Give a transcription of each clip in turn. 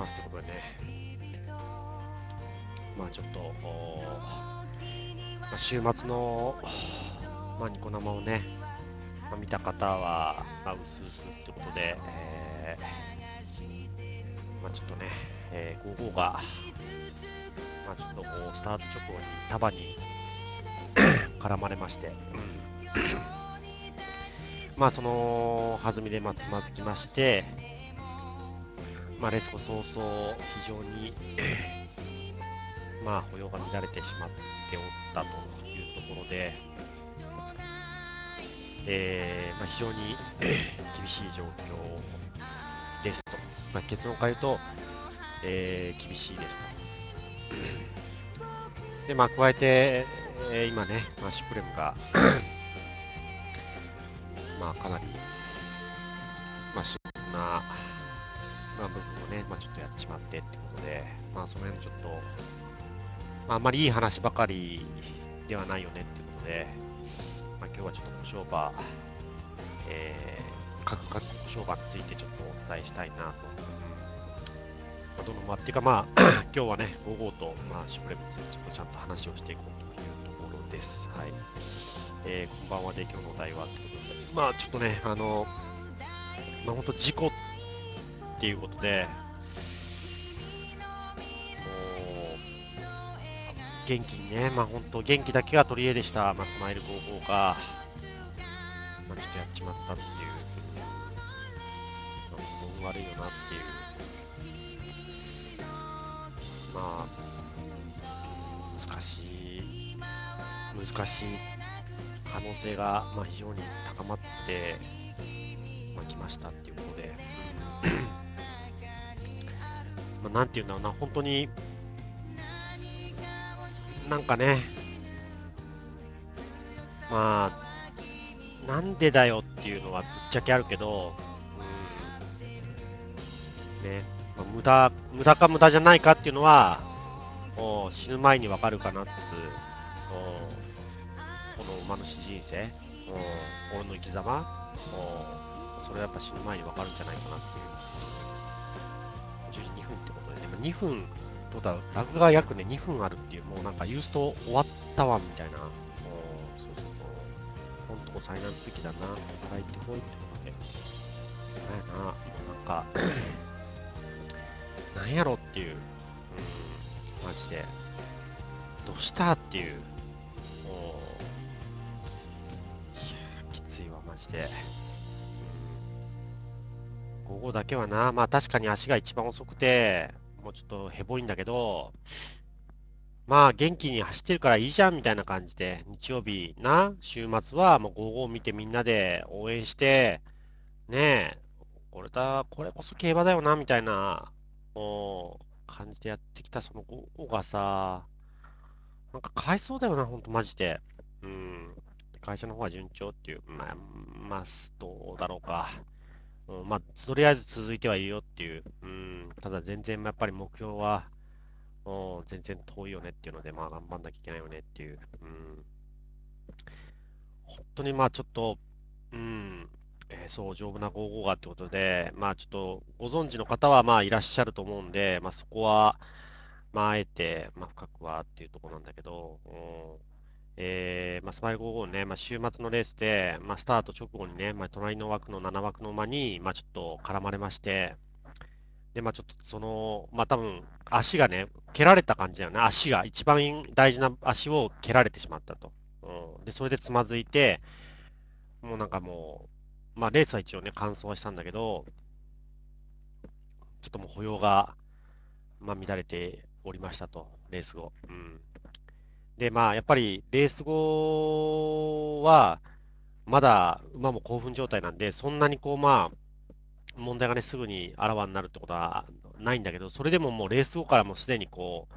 ますってことでね、まあちょっと、まあ、週末の、まあ、ニコ生をね、まあ、見た方は、まあ、うすうすってことで、えー、まあちょっとね、えー、午後が、まあちょっとこうスタート直後に束に絡まれまして、まあその弾みでまあつまずきまして、まあ、レース後早々、非常に、まあ、歩様が乱れてしまっておったというところで、えー、まあ、非常に 厳しい状況ですと、まあ、結論から言うと、えー、厳しいですと。でまあ、加えて、えー、今ね、まあ、シュプレムが まあ、かなり、まあ、深刻なまあ、部分をね、まあ、ちょっとやっちまってってことで、まあ、その辺ちょっと、まあ、あんまりいい話ばかりではないよねってことで、まあ、今日はちょっと小商売、えー、各各国小売についてちょっとお伝えしたいなと。まあ、どのまあ、っていうかまあ、今日はね、午後と、まあ、シュプレムについてちょっとちゃんと話をしていこうというところです。はい。えー、こんばんはで、今日のお題はってことで、まあ、ちょっとね、あの、まあ、本当事故って、っていうことで、元気にね、まあ、本当元気だけが取り柄でした、まあ、スマイル高校が、まあ、ちょっとやっちまったっていう、まあ、悪いよなっていう、まあ、難しい、難しい可能性が、まあ、非常に高まって、まあ、きましたっていうことで。まあ、なんていうんだろうな、本当に、なんかね、まあ、なんでだよっていうのはぶっちゃけあるけど、うん、ね、まあ、無駄、無駄か無駄じゃないかっていうのは、もう死ぬ前にわかるかなってこの馬主人生、俺の生き様、それはやっぱ死ぬ前にわかるんじゃないかなっていう。1時2分ってことでね、ま2分とは、ラグが約ね、2分あるっていう、もうなんかユースト終わったわ、みたいな。もう、そうそうそう。ほんとこ災難続きだな、帰ってこいってことで。なんやな、もうなんかなんやろっていう。うん、マジで。どうしたっていう。もう、いやきついわ、マジで。午後だけはな、まあ確かに足が一番遅くて、もうちょっとへぼいんだけど、まあ元気に走ってるからいいじゃんみたいな感じで、日曜日な、週末はもう午後を見てみんなで応援して、ねえ、これだ、これこそ競馬だよなみたいな、もう感じでやってきたその午後がさ、なんか買いそうだよな、ほんとマジで。うん。会社の方は順調っていう、まあ、まあ、どうだろうか。うん、まあ、とりあえず続いてはいいよっていう、うん、ただ全然やっぱり目標は、うん、全然遠いよねっていうので、まあ頑張んなきゃいけないよねっていう、うん、本当にまあちょっと、うん、えー、そう、丈夫な55がってことで、まあちょっとご存知の方はまあいらっしゃると思うんで、まあそこは、まああえて、まあ深くはっていうところなんだけど、うんえーまあ、スパイ5号ね、まあ、週末のレースで、まあ、スタート直後にね、まあ、隣の枠の7枠の間に、まあ、ちょっと絡まれまして、で、まあ、ちょっとその、まあ、多分足がね、蹴られた感じだよね、足が、一番大事な足を蹴られてしまったと。うん、で、それでつまずいて、もうなんかもう、まあ、レースは一応ね、完走はしたんだけど、ちょっともう歩様が、まあ、乱れておりましたと、レース後。うんで、まあ、やっぱりレース後は、まだ馬も興奮状態なんで、そんなにこう、まあ、問題がね、すぐにあらわになるってことはないんだけど、それでももうレース後からもうすでにこう、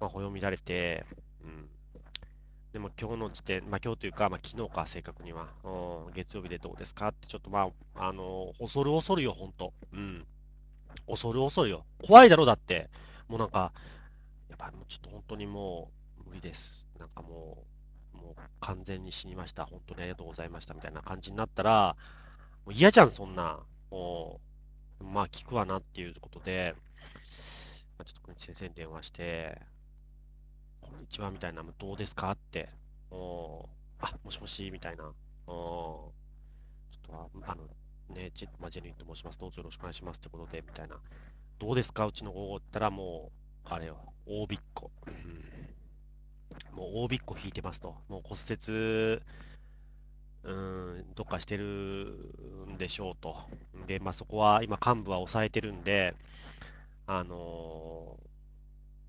まあ、歩み乱れて、うん。でも今日の時点、まあ今日というか、まあ昨日か、正確には、うん、月曜日でどうですかって、ちょっとまあ、あのー、恐る恐るよ、ほんと。うん。恐る恐るよ。怖いだろ、だって。もうなんか、やっぱりもうちょっと本当にもう、無理です。なんかもう、もう完全に死にました。本当にありがとうございました。みたいな感じになったら、もう嫌じゃん、そんな。もう、まあ、聞くわなっていうことで、まあ、ちょっと先生に電話して、こんにちは、みたいな、どうですかって。おあ、もしもし、みたいな。おちょっとあ、あの、ね、ジェ,、まあ、ジェニーと申します。どうぞよろしくお願いします。ってことで、みたいな。どうですかうちの子っ言ったら、もう、あれよ、大びっこ。もう大びっこ引いてますと、もう骨折、うん、どっかしてるんでしょうと。で、まあ、そこは今、幹部は抑えてるんで、あの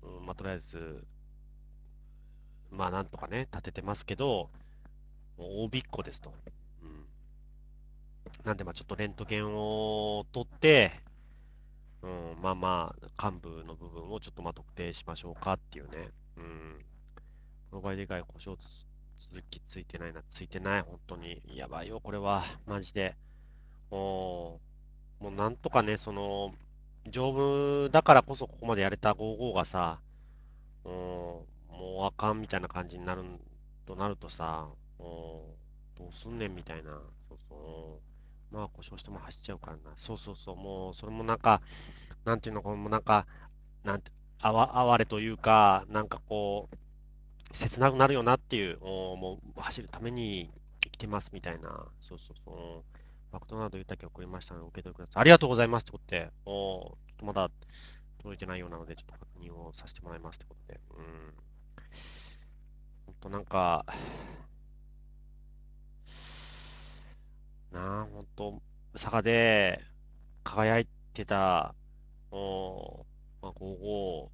ー、まあ、とりあえず、まあ、なんとかね、立ててますけど、大びっこですと。うん、なんで、まあ、ちょっとレントゲンを取って、うん、まあまあ、幹部の部分をちょっとまあ特定しましょうかっていうね。うんのがでかい故障続きついてないな、ついてない、本当に。やばいよ、これは、マジで。もう、もうなんとかね、その、丈夫だからこそここまでやれた55がさ、うん、もうあかんみたいな感じになる、となるとさ、うん、どうすんねんみたいな、そうそう。まあ、故障しても走っちゃうからな。そうそうそう、もう、それもなんか、なんていうの、このなんか、なんて、あわ、哀れというか、なんかこう、切なくなるよなっていう、おもう走るために生きてますみたいな、そうそうそう。マクドナルド言ったけ送りましたので、受け取りください。ありがとうございますってことで、おちょっとまだ届いてないようなので、ちょっと確認をさせてもらいますってことで。うん。ほんとなんか、なあ、ほんと、佐賀で輝いてた、おまあ、午後、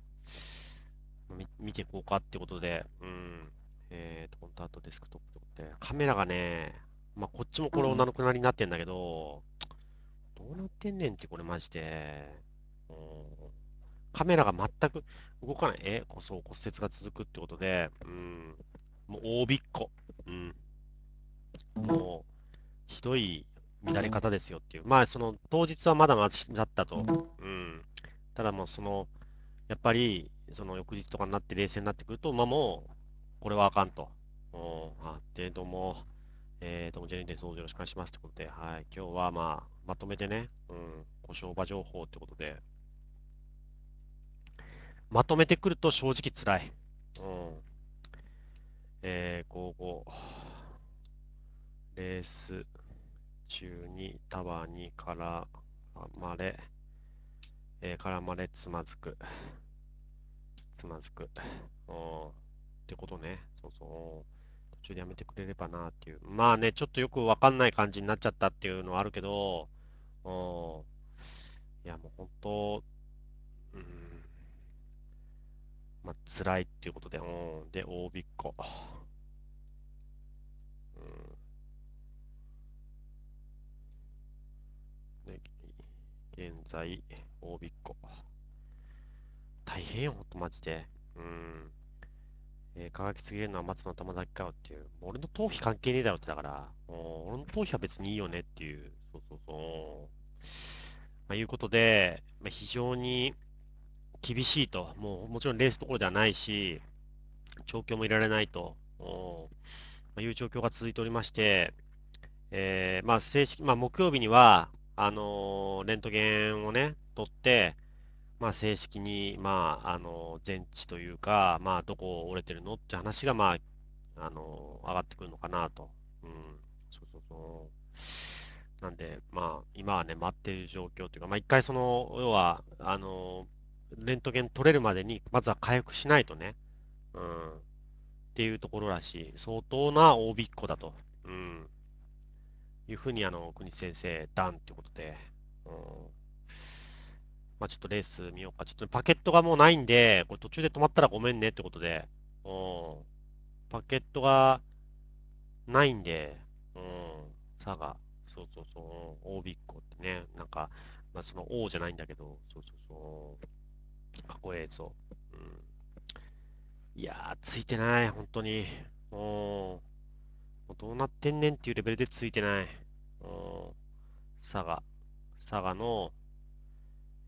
見ていこうかってことで、うん。えーと、コンタートデスクトップってことで、カメラがね、まあ、こっちもこれ女の子なりになってんだけど、どうなってんねんって、これマジで。うん、カメラが全く動かない。え、そう、骨折が続くってことで、うん。もう大びっこ。うん。もう、ひどい乱れ方ですよっていう。まあ、その、当日はまだまだだったと。うん。ただもう、その、やっぱり、その翌日とかになって冷静になってくると、まあもう、これはあかんと。うん、あで、どうも、えー、どうも、ジェニーです。よろしくお願いします。ってことで、はい、今日はまあ、まとめてね、うん、故障場情報ってことで、まとめてくると正直つらい。うん。えー、午後、レース中にタワーに絡まれ、えー、絡まれつまずく。つまずく。うん。ってことね。そうそう。途中でやめてくれればなっていう。まあね、ちょっとよくわかんない感じになっちゃったっていうのはあるけど、うん。いや、もう本当、うん。まあ、辛いっていうことで、うん。で、大びっこ。うん。ね、現在、大びっこ。大変よ、ほんとマジで。うん。えー、輝きすぎるのは松の頭だけかよっていう。俺の頭皮関係ねえだろってだから、俺の頭皮は別にいいよねっていう。そうそうそう。まあ、いうことで、まあ、非常に厳しいと。もう、もちろんレースどころではないし、調教もいられないと。まあ、いう状況が続いておりまして、えー、まあ、正式、まあ、木曜日には、あのー、レントゲンをね、取って、まあ、正式に、まあ、あの全治というか、まあ、どこ折れてるのって話が、まあ、あの上がってくるのかなと。うん、そうそうそうなんで、まあ、今はね、待っている状況というか、まあ、一回、その、要は、あの、レントゲン取れるまでに、まずは回復しないとね、うん、っていうところらしい、相当な大びっこだと、うん、いうふうに、あの、国先生、ダンってことで、うんまあ、ちょっとレース見ようか。ちょっとパケットがもうないんで、これ途中で止まったらごめんねってことで。うん。パケットがないんで、うん。佐賀、そうそうそう、オー大びっこってね、なんか、まあ、その王じゃないんだけど、そうそうそう、かっこええぞ。うん。いやー、ついてない、本当に。うん。もうどうなってんねんっていうレベルでついてない。うん。佐賀、佐賀の、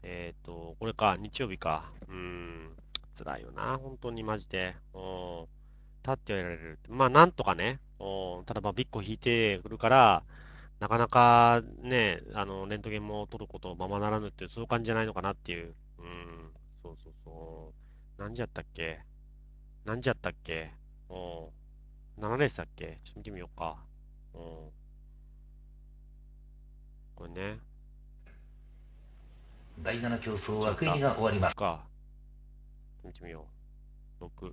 えっ、ー、と、これか、日曜日か。うん、辛いよな、本当にマジで。うん、立ってはいられる。まあ、なんとかね、おただ、まあ、ビッこ引いてくるから、なかなかね、あの、レントゲンも取ることままならぬっていう、そういう感じじゃないのかなっていう。うん、そうそうそう。何時やったっけ何時やったっけう7レースだっけちょっと見てみようか。うん。これね。第7競争は国が終わりますか見てみよう6うん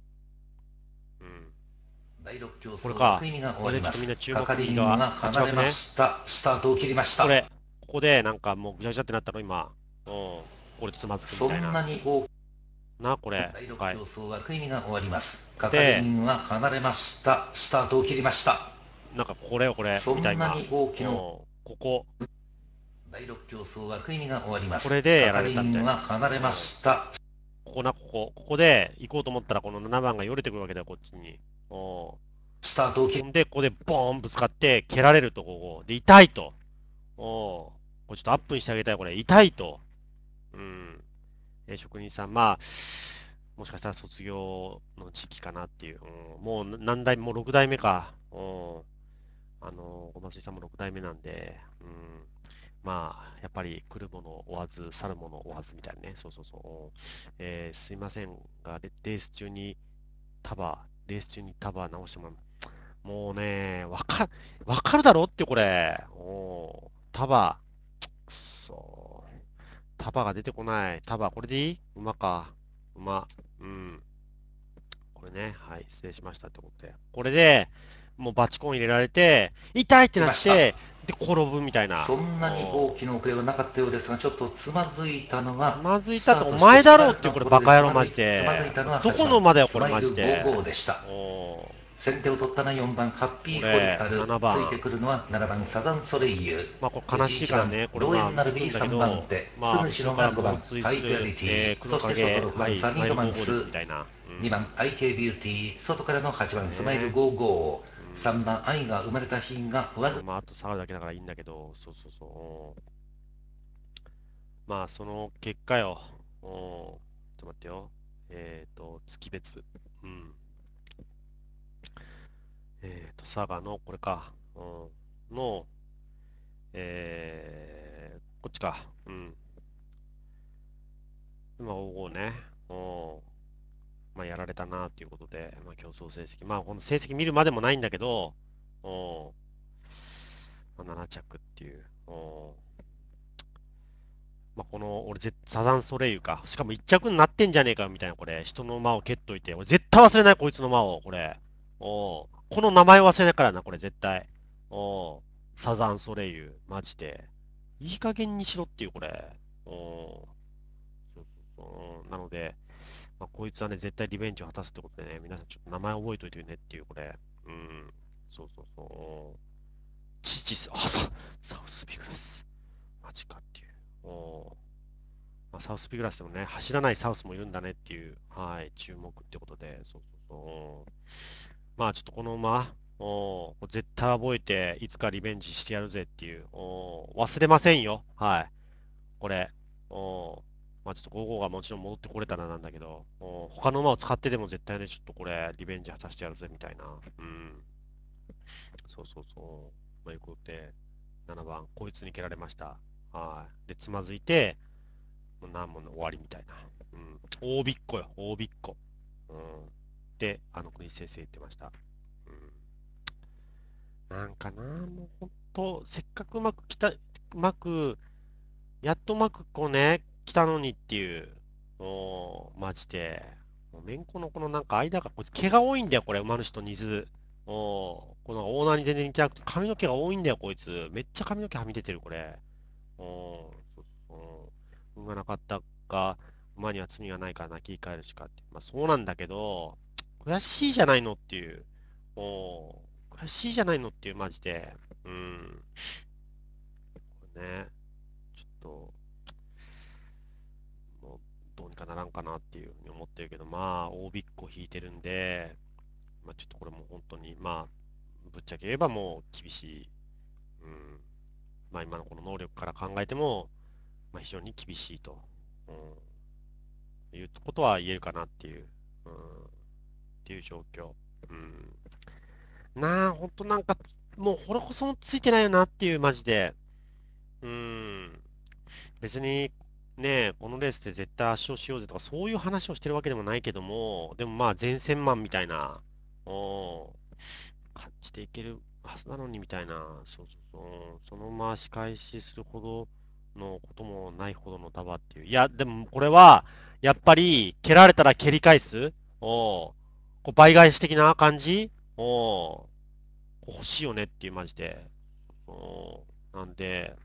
第6競争が終わりますが離れました、ね、スタートを切りましたこれここでなんかもうぐちゃぐちゃってなったの今うんれつまずくみたいなそんなに多なこれ第6競争はが終わります係員は離れましたスタートを切りましたなんかこれよこれみたいなそんなに大きなここ第六競争は組が終わります。これでやられたみたいな。離れました。ここな、ここ。ここで行こうと思ったら、この7番がよれてくるわけだよ、こっちに。おスタートをで、ここでボーンぶつかって、蹴られると、ここ。で、痛いと。おこれちょっとアップにしてあげたい、これ。痛いと。うん。え職人さん、まあ、もしかしたら卒業の時期かなっていう。うん、もう何代もう6代目か。うん。あのー、小松井さんも6代目なんで。うん。まあ、やっぱり来るもの追わず、去るもの追わずみたいなね、そうそうそう。えー、すいませんが、レース中に束、レース中に束直してもらう。もうね、わか、わかるだろってこれ。お束。くそ束が出てこない。束、これでいい馬か。馬。うん。これね、はい、失礼しましたってことで。これで、もうバチコン入れられて、痛いってなって、で転ぶみたいなそんなに大きな遅れはなかったようですがちょっとつまずいたのがつまずいたとお前だろうってこれバカ野郎マジでどこのまでよこれマジで先手を取ったのは4番ハッピーコリカルついてくるのは7番サザンソレイユまあこれ悲しいからねこれまルなる B 3番手まあ後ろから5番ハイアリティ、ー、そして外6番サニーロマンス2番 IK ビューティー外からの8番スマイル55 3番、愛が生まれた日がわずまあ、あと下がるだけだからいいんだけど、そうそうそう。まあ、その結果よ。ちょっと待ってよ。えっ、ー、と、月別。うん。えっ、ー、と、佐賀の、これか。うん、の、えー、こっちか。うん。今、お金ね。うーまあ、やられたなということで、まあ、競争成績、まあ、この成績見るまでもないんだけど、おまあ、7着っていう、おまあ、この俺ぜ、サザンソレイユか、しかも1着になってんじゃねえかみたいな、これ、人の間を蹴っといて、俺、絶対忘れない、こいつの間を、これ、おこの名前忘れないからな、これ、絶対。おサザンソレイユ、マジで。いい加減にしろっていう、これ。おそうそうそうなので、まあ、こいつはね、絶対リベンジを果たすってことでね、皆さんちょっと名前覚えといてねっていう、これ。うん。そうそうそう。チチス、あ、ササウスピグラス。マジかっていう。おまあ、サウスピグラスでもね、走らないサウスもいるんだねっていう、はい、注目ってことで、そうそうそう。まあ、ちょっとこのま、お絶対覚えて、いつかリベンジしてやるぜっていう、お忘れませんよ。はい。これ。おまあちょっと5号がもちろん戻ってこれたらなんだけど、もう他の馬を使ってでも絶対ね、ちょっとこれ、リベンジ果たしてやるぜみたいな。うん。そうそうそう。まあ、いうことで、7番、こいつに蹴られました。はい。で、つまずいて、もう何問の終わりみたいな。うん。大びっこよ、大びっこ。うん。で、あの国先生言ってました。うん。なんかな、もうほんと、せっかくうまくきた、うまく、やっとうまくこうね、北のにっていう、おマジで。めんこのこのなんか間が、こ毛が多いんだよ、これ、馬主と水。おこのオーナーに全然似てなくて、髪の毛が多いんだよ、こいつ。めっちゃ髪の毛はみ出てる、これ。おそうそう運がなかったが、馬には罪がないから泣き返るしかって。まあそうなんだけど、悔しいじゃないのっていう。お悔しいじゃないのっていう、マジで。うん。ね。ちょっと。どうにかならんかなっていうふうに思ってるけど、まあ、大びっこ引いてるんで、まあ、ちょっとこれも本当に、まあ、ぶっちゃけ言えばもう厳しい、うん、まあ、今のこの能力から考えても、まあ、非常に厳しいと、うん、いうことは言えるかなっていう、うん、っていう状況。うん、なあ、本当なんか、もうこれこそついてないよなっていう、マジで。うん。別にね、このレースで絶対圧勝しようぜとか、そういう話をしてるわけでもないけども、でもまあ、前線マンみたいな、おお、勝ちていけるはずなのにみたいな、そうそうそう、その回し返しするほどのこともないほどの束っていう。いや、でもこれは、やっぱり、蹴られたら蹴り返す、おこう倍返し的な感じお欲しいよねっていう、マジで。おなんで、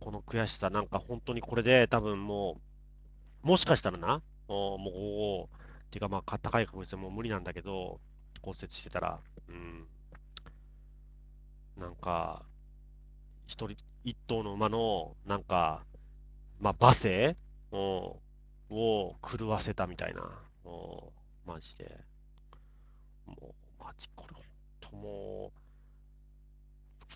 この悔しさ、なんか本当にこれで多分もう、もしかしたらな、もう、もうっていうかまあ、高い確率でもう無理なんだけど、骨折してたら、うん。なんか、一人、一頭の馬の、なんか、まあ、馬勢を狂わせたみたいな、マジで。もう、マジ、これ、ほんともう、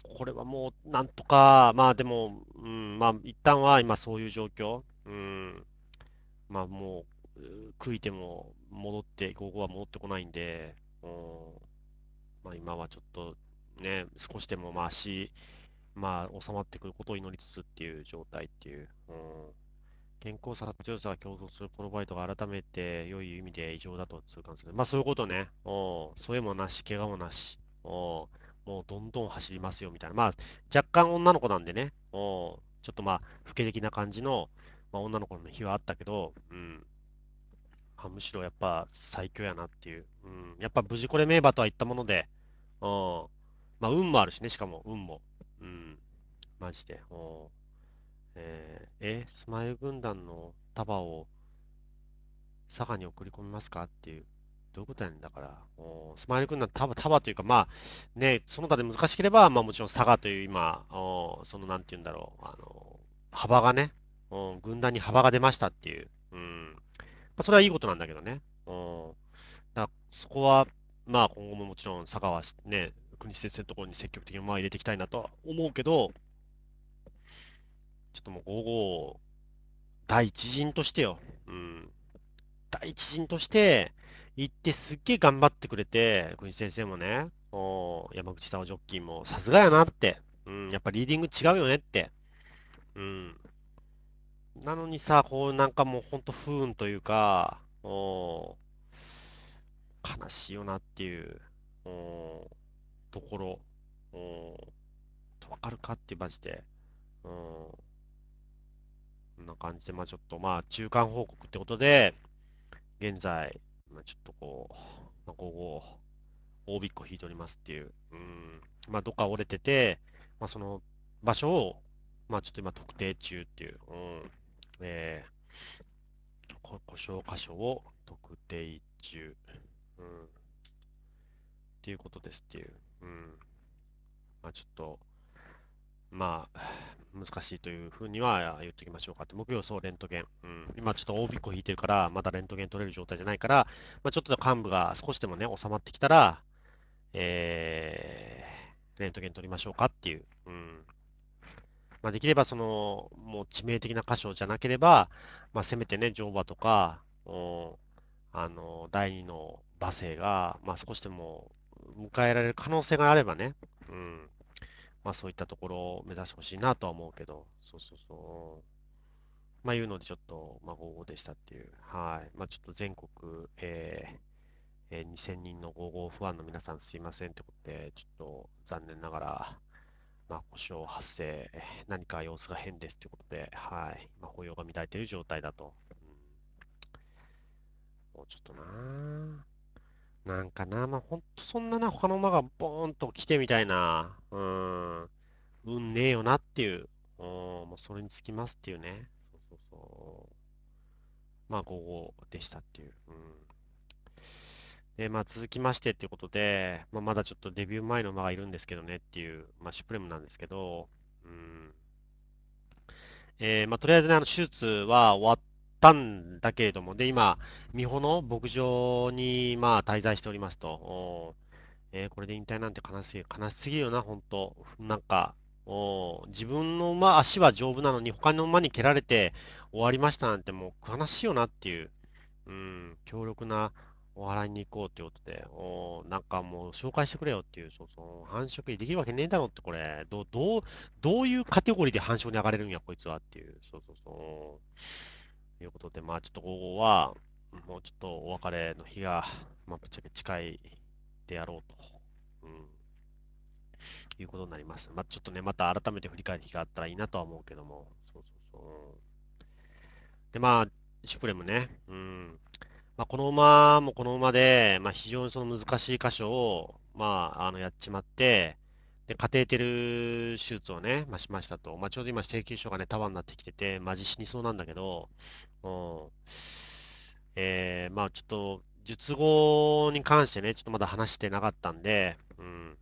これはもうなんとか、まあでも、うん、まあ一旦は今そういう状況、うん、まあもう、悔いても戻って、午後は戻ってこないんで、うん、まあ今はちょっとね、少しでもまあ足、まあ収まってくることを祈りつつっていう状態っていう、うん、健康さ強さが共存するプロバイトが改めて良い意味で異常だと痛感する。まあそういうことね、うん、添えもなし、怪我もなし、うんもうどんどん走りますよみたいな、まあ、若干女の子なんでね、もうちょっとまあ、不景的な感じの、まあ、女の子の日はあったけど、うん、あむしろやっぱ最強やなっていう、うん、やっぱ無事これ名馬とは言ったもので、うん、まあ、運もあるしね、しかも、運も、うん、マジで、おえー、え、スマイル軍団の束を佐賀に送り込みますかっていう。どういうことやねんだから、おスマイル軍団、束、束というか、まあ、ね、その他で難しければ、まあもちろん佐賀という今、おそのなんて言うんだろう、あの、幅がね、お軍団に幅が出ましたっていう、うん。まあ、それはいいことなんだけどね。おだそこは、まあ今後ももちろん佐賀はね、国先生のところに積極的にまあ入れていきたいなとは思うけど、ちょっともう午後、第一陣としてよ、うん、第一陣として、行ってすっげえ頑張ってくれて、西先生もね、お山口さんジョッキーも、さすがやなって、うん、やっぱリーディング違うよねって。うん。なのにさ、こうなんかもうほんと不運というか、お悲しいよなっていう、おところ、わかるかってマジで、うん。こんな感じで、まあちょっと、まあ中間報告ってことで、現在、まあ、ちょっとこう、まあ、5号、大びっこ引いておりますっていう、うん、まあ、どっか折れてて、まあ、その場所を、まあ、ちょっと今特定中っていう、うん、えー、故障箇所を特定中、うん、っていうことですっていう、うん、まあ、ちょっと、まあ、難しいというふうには言っておきましょうかって、目標そうレントゲン、うん、今ちょっと大びっこ引いてるから、まだレントゲン取れる状態じゃないから、まあ、ちょっと幹部が少しでもね、収まってきたら、えー、レントゲン取りましょうかっていう、うんまあ、できればその、もう致命的な箇所じゃなければ、まあ、せめてね、乗馬とか、おあの第二の馬生が、まあ、少しでも迎えられる可能性があればね、うんまあそういったところを目指してほしいなとは思うけど、そうそうそう。まあいうのでちょっと、まあ55でしたっていう。はい。まあちょっと全国、えー、えー、2000人の55ファンの皆さんすいませんってことで、ちょっと残念ながら、まあ、故障発生、何か様子が変ですってことで、はい、まあ、保養が乱れている状態だと。うん、もうちょっとななんかな、まあ、ほんとそんなな、他の馬がボーンと来てみたいな、うん、運ねえよなっていう、うん、もうそれにつきますっていうね、そうそうそう、まあ、午後でしたっていう。うんで、まあ、続きましてっていうことで、まあ、まだちょっとデビュー前の馬がいるんですけどねっていう、まあ、シュプレムなんですけど、うん。えー、まあ、とりあえずね、あの手術は終わったんだけれども、で、今、美穂の牧場に、まあ、滞在しておりますと、えー、これで引退なんて悲しい、悲しすぎるよな、本当なんか、お自分の馬、足は丈夫なのに、他の馬に蹴られて終わりましたなんて、もう悲しいよなっていう、うん、強力なお払いに行こうっいうことで、おなんかもう紹介してくれよっていう、そうそう、繁殖できるわけねえだろって、これ、どう、どう、どういうカテゴリーで繁殖に上がれるんや、こいつはっていう、そうそうそう。いうことで、まあちょっと午後は、もうちょっとお別れの日が、まあぶっちゃけ近いでやろうと、うん、いうことになります。まあちょっとね、また改めて振り返る日があったらいいなとは思うけども、そうそうそう。で、まあ、シュプレムね、うん、まあ、この馬もこの馬で、まあ、非常にその難しい箇所を、まあ、あのやっちまって、で、カテーテル手術をね、まあ、しましたと。まあ、ちょうど今、請求書がね、束になってきてて、まじ死にそうなんだけど、うん。えー、まあ、ちょっと、術後に関してね、ちょっとまだ話してなかったんで、うん。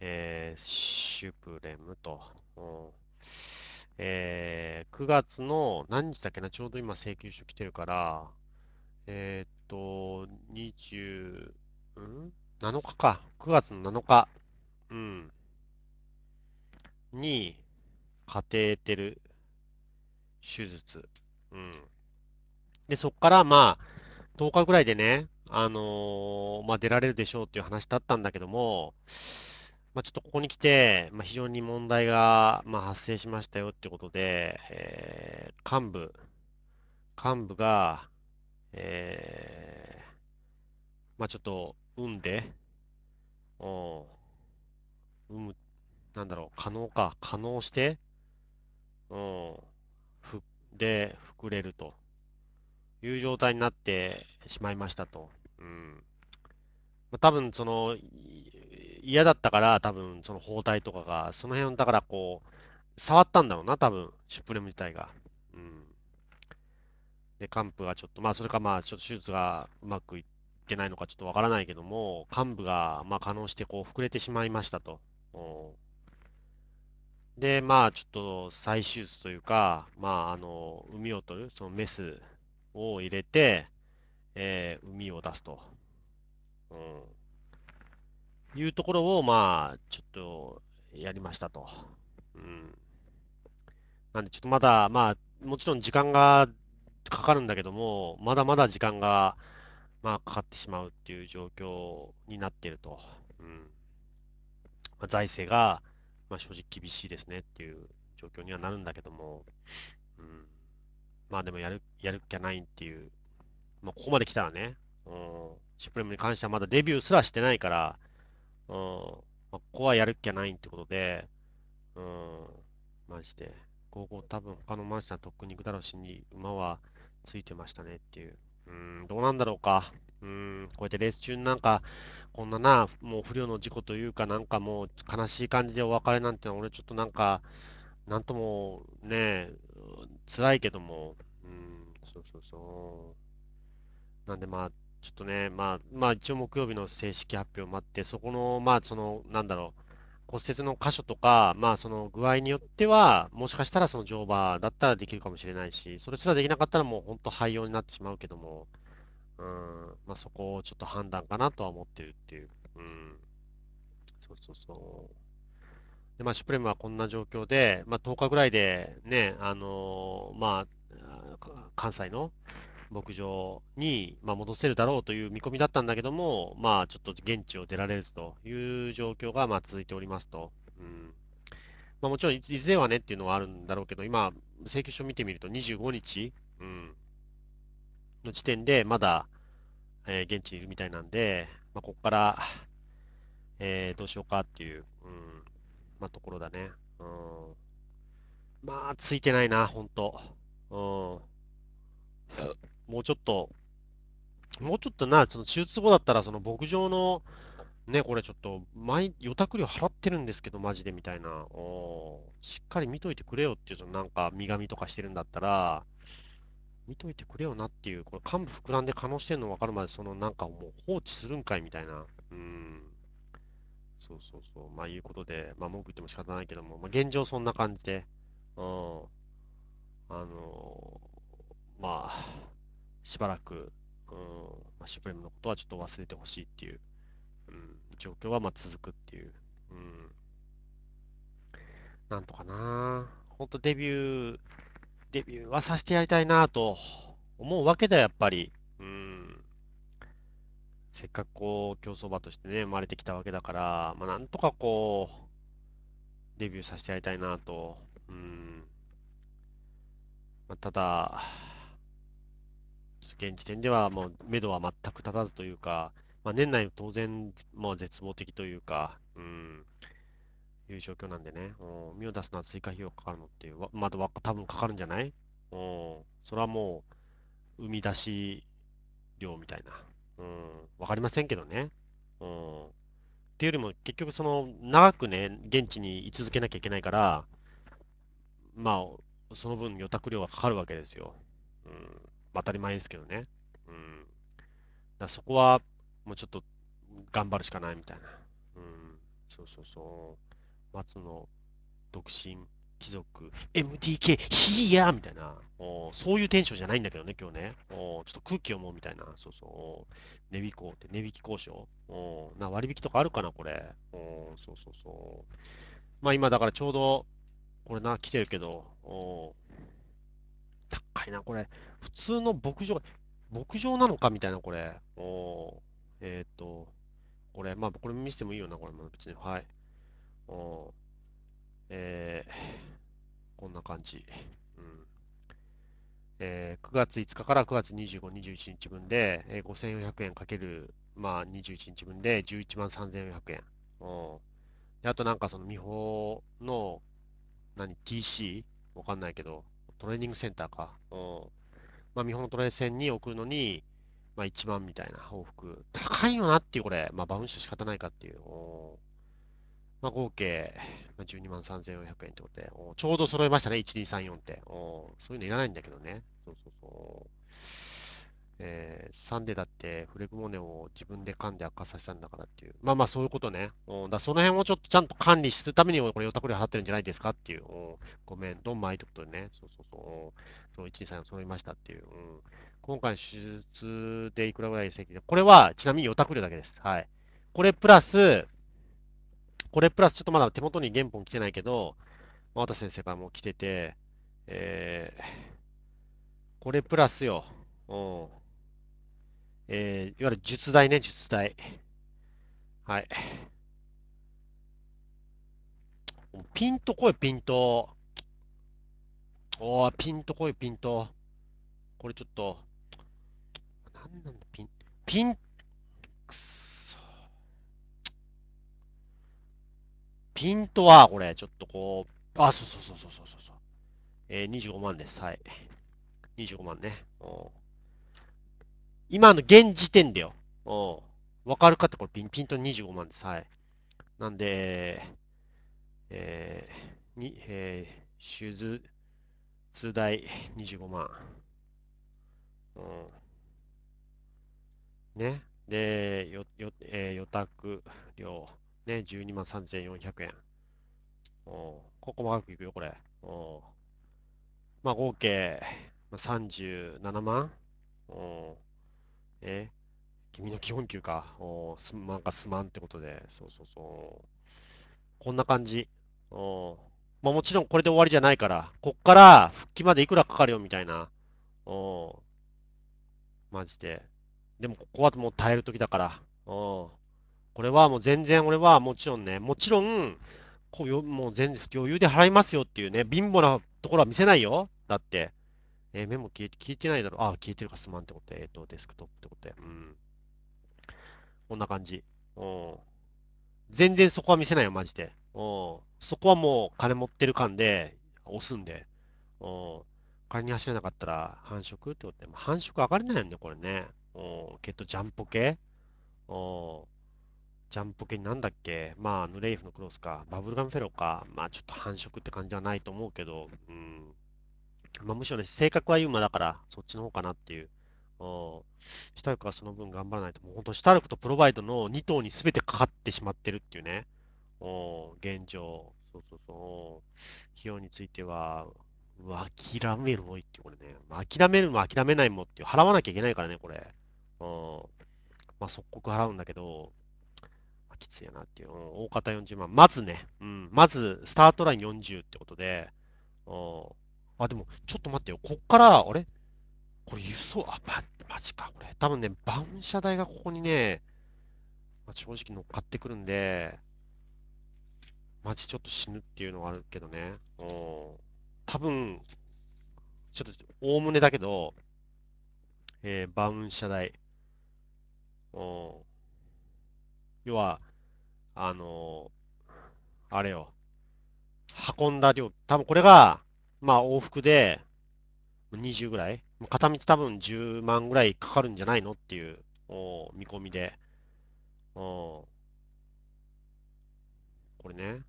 えー、シュプレムと。うん、えー、9月の何日だっけな、ちょうど今請求書来てるから、えー、っと、20、ん ?7 日か。9月の7日。うん。にカテーテル手術。うん。で、そこからまあ、10日ぐらいでね、あのー、まあ、出られるでしょうっていう話だったんだけども、まあ、ちょっとここに来て、まあ、非常に問題が、まあ、発生しましたよってことで、えー、幹部、幹部が、えー、まあ、ちょっと、産んで、うん、産むなんだろう、可能か、可能して、うん、ふで、膨れるという状態になってしまいましたと。うん。まあ、多分その、嫌だったから、多分その包帯とかが、その辺だからこう、触ったんだろうな、多分シュプレム自体が。うん。で、幹部がちょっと、まあ、それかまあ、ちょっと手術がうまくいってないのかちょっとわからないけども、幹部が、まあ、可能してこう、膨れてしまいましたと。うんで、まあ、ちょっと再手術というか、まあ、あの、海を取る、そのメスを入れて、えー、海を出すと。うん。いうところを、まあ、ちょっと、やりましたと。うん。なんで、ちょっとまだ、まあ、もちろん時間がかかるんだけども、まだまだ時間が、まあ、かかってしまうっていう状況になっていると。うん。まあ、財政が、まあ、正直厳しいですねっていう状況にはなるんだけども、うん、まあでもやるやる気はないっていう、まあ、ここまで来たらね、うん、シュプレムに関してはまだデビューすらしてないから、うんまあ、ここはやる気はないってことで、うん、マジで、ここ多分他のマンションはとっくに行くだろうしに、馬はついてましたねっていう。うん、どうなんだろうか。うん、こうやってレース中になんか、こんなな、もう不良の事故というか、なんかもう悲しい感じでお別れなんて俺ちょっとなんか、なんともね、辛いけども、うん、そうそうそう。なんでまあ、ちょっとね、まあ、まあ一応木曜日の正式発表もあって、そこの、まあその、なんだろう、骨折の箇所とか、まあ、その具合によっては、もしかしたらその乗馬だったらできるかもしれないし、それすらできなかったらもう本当廃用になってしまうけども、うん、まあ、そこをちょっと判断かなとは思ってるっていう。うん。そうそうそう。で、まあ、シュプレムはこんな状況で、まあ、10日ぐらいで、ね、あのー、まあ、関西の牧場に、まあ、戻せるだろうという見込みだったんだけども、まあ、ちょっと現地を出られずという状況が、まあ、続いておりますと。うんまあ、もちろんい、いずれはねっていうのはあるんだろうけど、今、請求書を見てみると25日、うん、の時点でまだ、えー、現地にいるみたいなんで、まあ、ここから、えー、どうしようかっていう、うんまあ、ところだね。うん、まあ、ついてないな、ほんと。うん、もうちょっと、もうちょっとな、その手術後だったら、その牧場の、ね、これちょっと、毎、予託料払ってるんですけど、マジでみたいな、おしっかり見といてくれよっていう、のなんか、身紙とかしてるんだったら、見といてくれよなっていう、これ幹部膨らんで可能してるの分かるまで、そのなんかもう放置するんかいみたいな。うん。そうそうそう。まあいうことで、まあ文句言っても仕方ないけども、まあ現状そんな感じで、うん。あのー、まあ、しばらく、うん、まあ、シュプレムのことはちょっと忘れてほしいっていう、うん、状況はまあ続くっていう。うん。なんとかな本当デビュー、デビューはさせてやりたいなと思うわけだ、やっぱり。うん。せっかくこう、競走馬としてね、生まれてきたわけだから、まあ、なんとかこう、デビューさせてやりたいなと。うん。まあ、ただ、現時点ではもう、目処は全く立たずというか、まあ、年内当然、もう絶望的というか、うん。いう状況なんでね、う身を出すのは追加費用かかるのっていう、まだ、多分かかるんじゃないうん、それはもう、生み出し量みたいな。うん、わかりませんけどね。うん。っていうよりも、結局、その、長くね、現地に居続けなきゃいけないから、まあ、その分、予託料がかかるわけですよ。うん。当たり前ですけどね。うん。だそこは、もうちょっと、頑張るしかないみたいな。うん。そうそうそう。松の独身貴族、MTK、ヒーヤーみたいなお、そういうテンションじゃないんだけどね、今日ね。おちょっと空気読もうみたいな、そうそう、値引こうって、値引き交渉おな割引とかあるかな、これ。おそうそうそう。まあ今だからちょうど、これな、来てるけど、お高いな、これ。普通の牧場、牧場なのかみたいな、これ。おえっ、と、これ、まあこれ見せてもいいよな、これ、別に。はい。おえー、こんな感じ。うん。えー、9月5日から9月25、21日分で、えー、5400円かける、まあ、21日分で11万3400円。おで、あとなんかその見本の、何、TC? わかんないけど、トレーニングセンターか。おん。まあ、見本のトレーセンに送るのに、まあ、1万みたいな報復。高いよなっていう、これ。まあ、バウンシュ仕方ないかっていう。おまあ、合計12万3400円ってことで、ちょうど揃いましたね、1234って。そういうのいらないんだけどね。そうそうそう。えー、サンデーだってフレグモネを自分で噛んで悪化させたんだからっていう。まあまあそういうことね。おだその辺をちょっとちゃんと管理するためにこれヨタクリ払ってるんじゃないですかっていう。おごめん、ドンマイってことでね。そうそうそう。その1、2、3を揃いましたっていう。うん、今回手術でいくらぐらい請求これはちなみにヨタクリだけです。はい。これプラス、これプラスちょっとまだ手元に原本来てないけど、真渡先生からも来てて、えー、これプラスよ、うん。えー、いわゆる術題ね、術題。はい。ピンとこい、ピンと。おー、ピンとこい、ピンと。これちょっと、なんなんだ、ピン、ピンヒントは、これ、ちょっとこう、あ、そうそうそうそうそうそう。えー、25万です。はい。25万ね。今の現時点でよ。わかるかって、これピン、ピント25万です。はい。なんで、えー、に、えー、シューズ、通代25万。うん。ね。で、よ、よ、えー、予託料。ね、12万3400円。おここも早くいくよ、これ。おまあ、合計、まあ、37万おえ君の基本給か。おすまんかすまんってことで。そうそうそう。こんな感じ。おまあ、もちろんこれで終わりじゃないから、こっから復帰までいくらかかるよみたいな。おマジで。でもここはもう耐える時だから。おこれはもう全然俺はもちろんね、もちろん、こうもう全然余裕で払いますよっていうね、貧乏なところは見せないよ。だって、えー、メモ消え消えてないだろ。あ、消えてるかすまんってことで、えっ、ー、と、デスクトップってことで。うん。こんな感じ。うん。全然そこは見せないよ、マジで。うん。そこはもう金持ってる感で、押すんで。うん。仮に走れなかったら繁殖ってことで、繁殖上がれないよね、これね。うん。けとジャンポ系うん。ジャンポケなんだっけまあ、ヌレイフのクロスか、バブルガンフェロか、まあちょっと繁殖って感じはないと思うけど、うん。まあむしろね、性格はユーマだから、そっちの方かなっていう。シタルクはその分頑張らないと、もう本当、シタルクとプロバイドの2頭に全てかかってしまってるっていうね、お現状、そうそうそう、費用については、諦めるもいって、これね、諦めるも諦めないもっていう、払わなきゃいけないからね、これ。うん。まあ、即刻払うんだけど、きついなっていう、うん、大方40万、まずね、うん、まずスタートライン40ってことで、うん、あ、でもちょっと待ってよ、こっから、あれこれ輸送、あ、ま、マジか、これ、多分ね、バン車代がここにね、まあ、正直乗っかってくるんで、マジちょっと死ぬっていうのはあるけどね、うん、多分ちょっと、おおむねだけど、えー、バウン車代。うん。要は、あのー、あれよ、運んだ量、多分これが、まあ往復で20ぐらい、片道多分10万ぐらいかかるんじゃないのっていう見込みで、これね、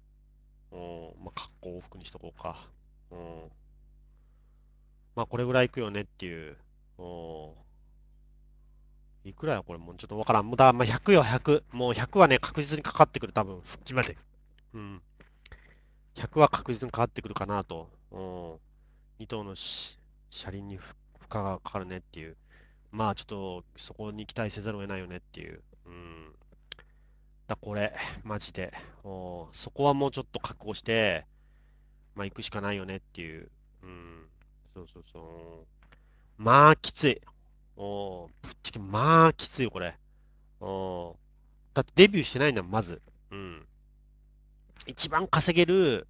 まあ、かっこ往復にしとこうか。まあこれぐらいいくよねっていう、いくらよ、これもうちょっとわからん。もうだ、まあ、100よ、100。もう100はね、確実にかかってくる、多分、復帰まで。うん。100は確実にかかってくるかなと。うん。2頭の車輪に負荷がかかるねっていう。まあ、ちょっと、そこに期待せざるを得ないよねっていう。うん。だ、これ、マジで。おそこはもうちょっと覚悟して、まあ、行くしかないよねっていう。うん。そうそうそう。まあ、きつい。おぶっちゃけ、まあ、きついよ、これ。おだってデビューしてないんだもん、まず。うん。一番稼げる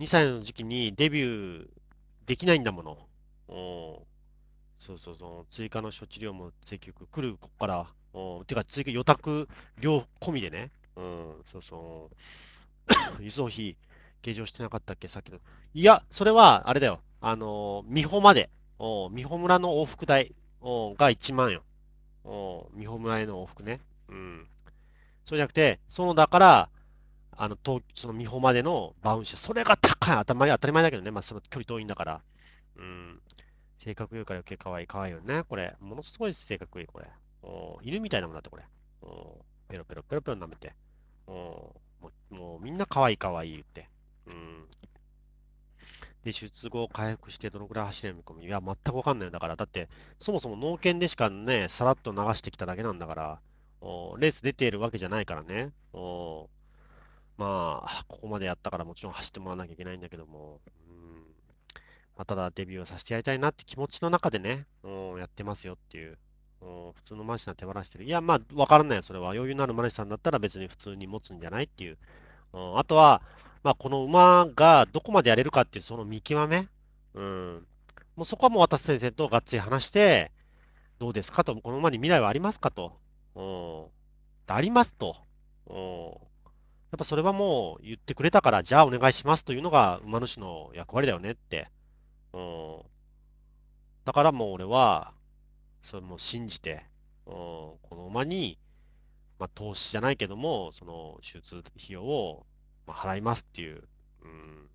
2歳の時期にデビューできないんだもの。おそうそうそう。追加の処置料も積極来る、ここから。おてか、追加予託料込みでね。うん、そうそう。輸送費、計上してなかったっけ、さっきの。いや、それは、あれだよ。あのー、美穂まで。お美穂村の往復代。おが1万よ。お美穂村への往復ね。うん。そうじゃなくて、そのだから、あの、東、その美穂までのバウンシそれが高い。頭当たり前だけどね。まあ、その距離遠いんだから。うん。性格よから余計可愛い。可愛いよね。これ。ものすごい性格いい、これ。お犬みたいなもんだって、これ。おペロペロペロペロ舐めて。おもう、もうみんな可愛い可愛い言って。で、術後回復してどのくらい走れる見込みいや、全くわかんないよ。だから、だって、そもそも脳研でしかね、さらっと流してきただけなんだから、おレース出ているわけじゃないからね。おまあ、ここまでやったからもちろん走ってもらわなきゃいけないんだけども、うんまあ、ただデビューをさせてやりたいなって気持ちの中でね、おやってますよっていう。普通のマジシャ手放してる。いや、まあ、わからないよ、それは。余裕のあるマジシさんだったら別に普通に持つんじゃないっていう。あとは、まあ、この馬がどこまでやれるかっていう、その見極め、うん、もうそこはもう渡瀬先生とがっつり話して、どうですかと、この馬に未来はありますかと、うん、ありますと、うん、やっぱそれはもう言ってくれたから、じゃあお願いしますというのが馬主の役割だよねって、うん、だからもう俺は、それも信じて、うん、この馬に、まあ、投資じゃないけども、その手術費用をまあ、払いますっていう。うん。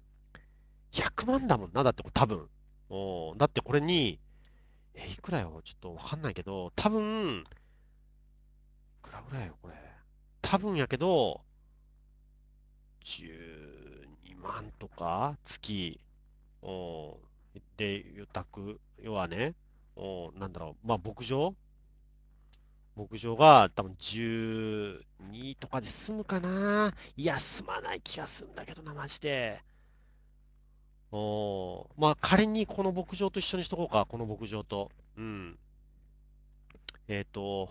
100万だもんな、だって多分。おだってこれに、え、いくらよちょっとわかんないけど、多分、いくらぐらいよ、これ。多分やけど、12万とか月、おで、予託、要はね、おなんだろう、まあ、牧場牧場が多分12とかで済むかないや、済まない気がするんだけどな、マジで。おまあ、仮にこの牧場と一緒にしとこうか、この牧場と。うん。えっ、ー、と、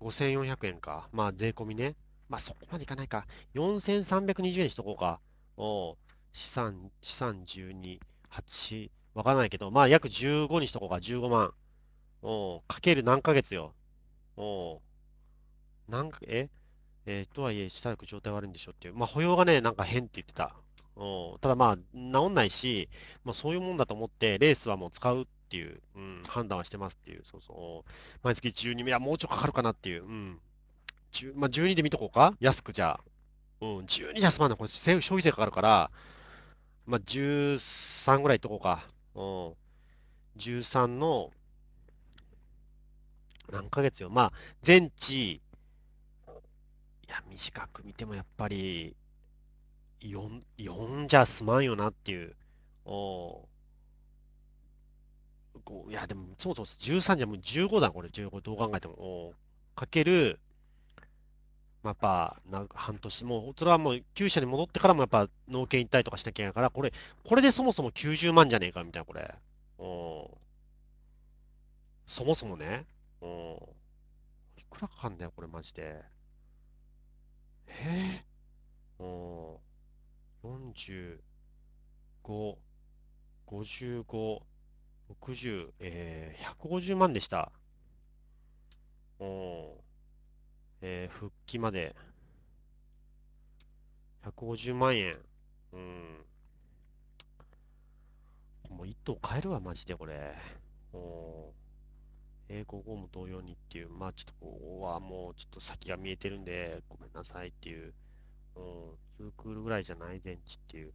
5400円か。まあ、税込みね。まあ、そこまでいかないか。4320円しとこうか。お資産、資産12、8、わかんないけど、まあ、約15にしとこうか、15万。おかける何ヶ月よ。おなんか、ええー、とはいえ、らく状態悪いんでしょっていう。まあ、保養がね、なんか変って言ってた。おただまあ、治んないし、まあ、そういうもんだと思って、レースはもう使うっていう、うん、判断はしてますっていう。そうそう。毎月12、いや、もうちょっかかるかなっていう。うん。まあ、12で見とこうか安くじゃあ。うん、12じゃ済まんなこれ消費税かかるから、まあ、13ぐらいいっとこうか。うん。13の、何ヶ月よ。まあ、全治、いや、短く見てもやっぱり4、4じゃすまんよなっていう。おいや、でも、そうそう、13じゃもう15だ、これ、15、どう考えても。かける、まあ、やっぱ、半年、もう、それはもう、厩社に戻ってからも、やっぱ、農研行ったりとかしなきゃいけないから、これ、これでそもそも90万じゃねえか、みたいな、これ。おそもそもね。おん。いくらかかんだよ、これマジで。えぇ、ー、う45、55、60、えー、150万でした。おーえー、復帰まで。150万円。うん。もう一等買えるわ、マジで、これ。おーえー、ここも同様にっていう、まあちょっとここはもうちょっと先が見えてるんで、ごめんなさいっていう、うん、ークールぐらいじゃない電池っていう。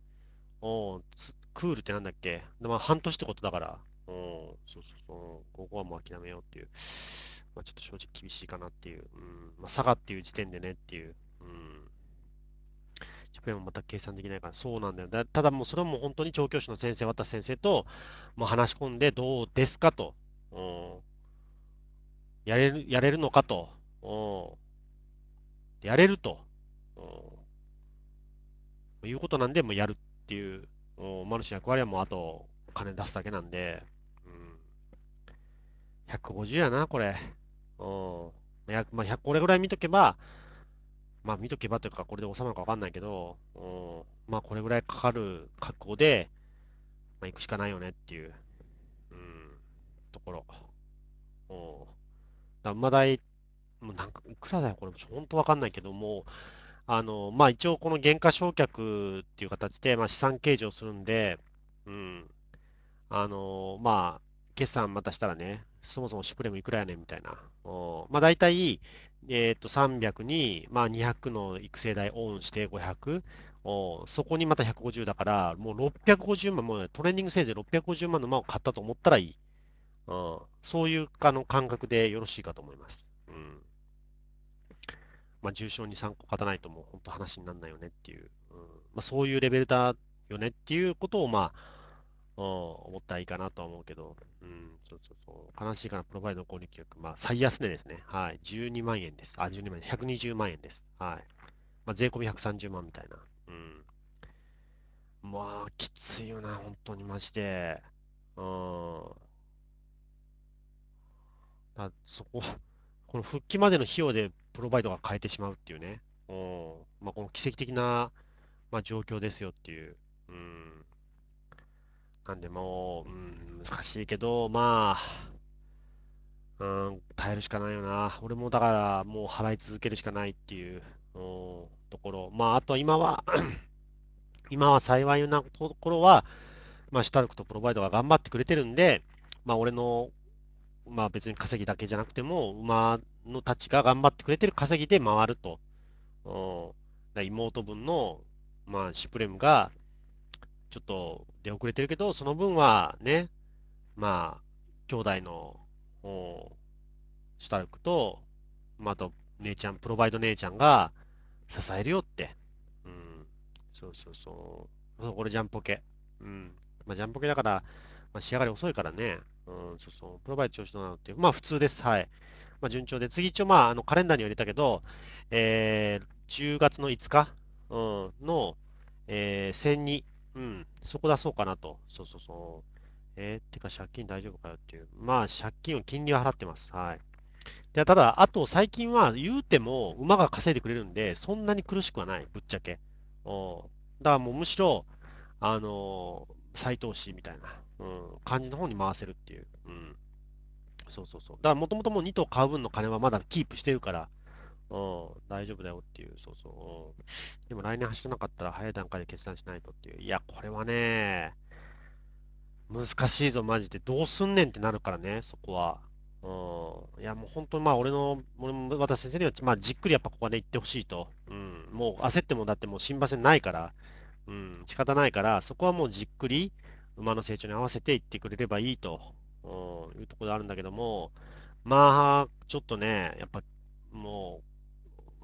うん、クールってなんだっけまあ半年ってことだから、うん、そうそうそう、ここはもう諦めようっていう、まあちょっと正直厳しいかなっていう、うん、まあ佐賀っていう時点でねっていう、うん。チペもまた計算できないから、そうなんだよ。だただもうそれはもう本当に調教師の先生、渡先生と、まあ、話し込んでどうですかと。うんやれる、やれるのかと。うん。やれると。うん。いうことなんで、もうやるっていう、うん、マルシェ役割はもうあと、金出すだけなんで、うん。150やな、これ。うん。やまあ、100、これぐらい見とけば、まあ見とけばというか、これで収まるかわかんないけど、うん。まあこれぐらいかかる覚悟で、まあ行くしかないよねっていう、うん、ところ。うん。ンマ代、もうなんか、いくらだよ、これ、本当わかんないけども、あの、まあ、一応この減価償却っていう形で、まあ、資産計上するんで、うん。あの、まあ、決算またしたらね、そもそもシュプレムいくらやねんみたいな。おまあ、大体、えっ、ー、と、300に、まあ、200の育成代オンして500。おそこにまた150だから、もう650万、もうトレーニング制で650万の馬を買ったと思ったらいい。うん、そういうかの感覚でよろしいかと思います。うんまあ、重症に3個勝たないともう本当話にならないよねっていう、うんまあ、そういうレベルだよねっていうことを、まあ、うん、思ったらいいかなとは思うけど、うん、そうそうそう、悲しいかな、プロバイド購入契約、まあ、最安値ですね。はい、12万円です。あ、12万円、120万円です。はい。まあ、税込み130万みたいな。うん。まあ、きついよな、本当にマジで。うん。だそこ、この復帰までの費用でプロバイドが変えてしまうっていうね、おまあ、この奇跡的な、まあ、状況ですよっていう。うんなんでもう、うん、難しいけど、まあ、うん、耐えるしかないよな。俺もだから、もう払い続けるしかないっていう、ところ。まあ、あと今は 今は幸いなところは、まあ、シュタルクとプロバイドが頑張ってくれてるんで、まあ、俺のまあ、別に稼ぎだけじゃなくても、馬のたちが頑張ってくれてる稼ぎで回ると。おだ妹分の、まあ、シュプレムがちょっと出遅れてるけど、その分はね、まあ、兄弟のシュタルクと、まあ、あと姉ちゃん、プロバイド姉ちゃんが支えるよって。うん、そうそうそう。これジャンポケ。うん。まあ、ジャンポケだから、まあ、仕上がり遅いからね。うん、そうそう。プロバイ調子どうなのっていう。まあ、普通です。はい。まあ、順調で。次、一応、まあ、あの、カレンダーには入れたけど、えー、10月の5日、うん、の、えー、千2、うん、そこ出そうかなと。そうそうそう。えー、てか、借金大丈夫かよっていう。まあ、借金を金利は払ってます。はい。でただ、あと、最近は、言うても、馬が稼いでくれるんで、そんなに苦しくはない。ぶっちゃけ。おだから、もう、むしろ、あのー、再投資みたいな。うん、感じの方に回せるっていう。うん。そうそうそう。だからもともともう2頭買う分の金はまだキープしてるから、うん、大丈夫だよっていう、そうそう、うん。でも来年走らなかったら早い段階で決断しないとっていう。いや、これはね、難しいぞ、マジで。どうすんねんってなるからね、そこは。うん、いや、もう本当にまあ、俺の、俺も、私先生には、まあ、じっくりやっぱここはね、行ってほしいと。うん。もう焦っても、だってもう新馬戦ないから、うん、仕方ないから、そこはもうじっくり、馬の成長に合わせていってくれればいいと、うん、いうところであるんだけども、まあ、ちょっとね、やっぱも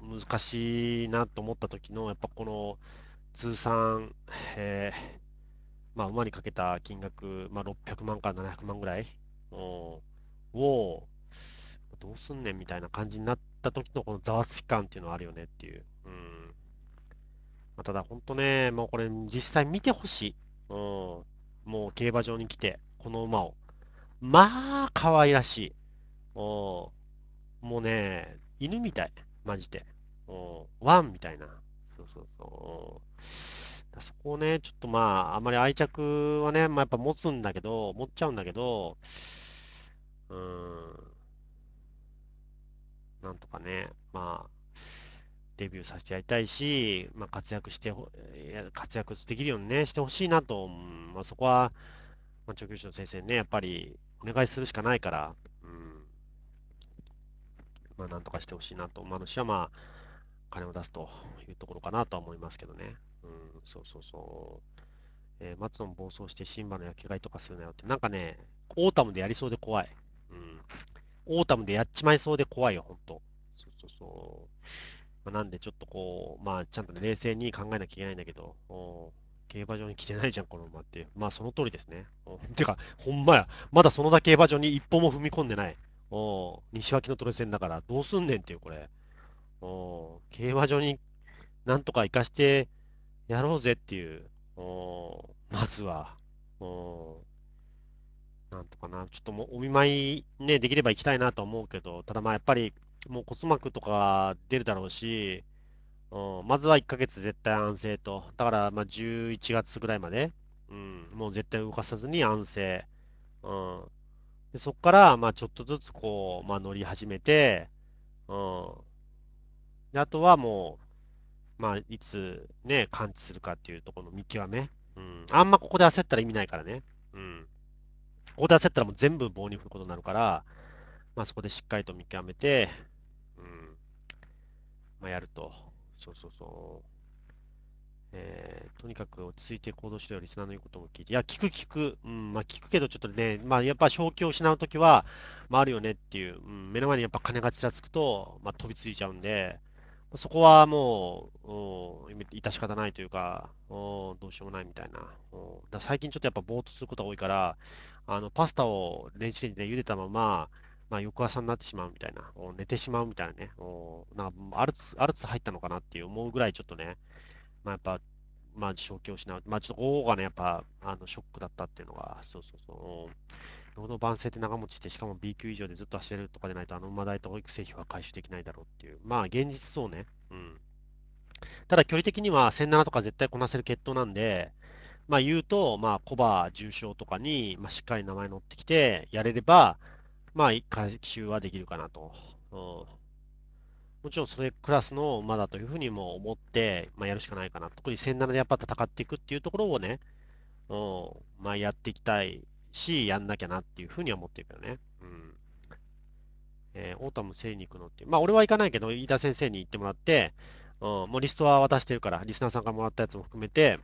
う難しいなと思った時の、やっぱこの通算、えー、まあ、馬にかけた金額、まあ、600万から700万ぐらい、うん、を、どうすんねんみたいな感じになった時のこのざわつき感っていうのはあるよねっていう。うん。まあ、ただ本当ね、もうこれ実際見てほしい。うん。もう競馬場に来て、この馬を。まあ、可愛らしい。もう、もうね、犬みたい。マジで。ワンみたいな。そうそうそう。そこをね、ちょっとまあ、あまり愛着はね、まあ、やっぱ持つんだけど、持っちゃうんだけど、うん、なんとかね、まあ、デビューさせてやりたいし、まあ、活躍して活躍できるようにね、してほしいなと、うん、まあ、そこは、まあ、調教師の先生にね、やっぱりお願いするしかないから、うん、まあ、なんとかしてほしいなと、まあ、のしはまあ、金を出すというところかなとは思いますけどね。うん、そうそうそう。えー、松野も暴走してシンバの焼きがいとかするなよって、なんかね、オータムでやりそうで怖い。うん。オータムでやっちまいそうで怖いよ、ほんと。そうそうそう。まあ、なんでちょっとこう、まあちゃんと、ね、冷静に考えなきゃいけないんだけど、競馬場に来てないじゃん、この馬って。まあその通りですね。てか、ほんまや、まだその競馬場に一歩も踏み込んでない。西脇のトレセンだから、どうすんねんっていう、これ。競馬場になんとか行かしてやろうぜっていう、まずは。なんとかな、ちょっともお見舞いね、できれば行きたいなと思うけど、ただまあやっぱり、もう骨膜とか出るだろうし、うん、まずは1ヶ月絶対安静と。だから、まあ、11月ぐらいまで、うん、もう絶対動かさずに安静。うん、でそこから、まあ、ちょっとずつこう、まあ、乗り始めて、うん、であとはもう、まあ、いつ、ね、完治するかっていうところの見極め。うん、あんまここで焦ったら意味ないからね。うん、ここで焦ったらもう全部棒に振ることになるから、まあ、そこでしっかりと見極めて、うん、まあ、やると。そうそうそう。えー、とにかく落ち着いて行動してよ、リスナーの言うことも聞いて。いや、聞く聞く。うん、まあ聞くけど、ちょっとね、まあやっぱ正気を失うときは、まああるよねっていう、うん、目の前にやっぱ金がちらつくと、まあ飛びついちゃうんで、そこはもう、致し方ないというか、どうしようもないみたいな。最近ちょっとやっぱぼーっとすることが多いから、あの、パスタを電子レンジで茹でたまま、まあ、翌朝になってしまうみたいな、寝てしまうみたいなね、なアルツアルツ入ったのかなって思うぐらいちょっとね、まあ、やっぱ、まあ、正気を失う、まあ、ちょっと王がね、やっぱあのショックだったっていうのが、そうそうそう、労働晩成て長持ちして、しかも B 級以上でずっと走れるとかでないと、あの馬代と育成費は回収できないだろうっていう、まあ、現実そうね。うんただ距離的には1007とか絶対こなせる決闘なんで、まあ言うと、まあコバ重賞とかに、まあ、しっかり名前乗ってきて、やれれば、まあ、回収はできるかなと。うん、もちろん、それクラスの馬だというふうにも思って、まあ、やるしかないかな。特に1007でやっぱ戦っていくっていうところをね、うん、まあ、やっていきたいし、やんなきゃなっていうふうには思ってるけどね。うんえー、オータム生に行くのって、まあ、俺は行かないけど、飯田先生に行ってもらって、うん、もうリストは渡してるから、リスナーさんからもらったやつも含めて、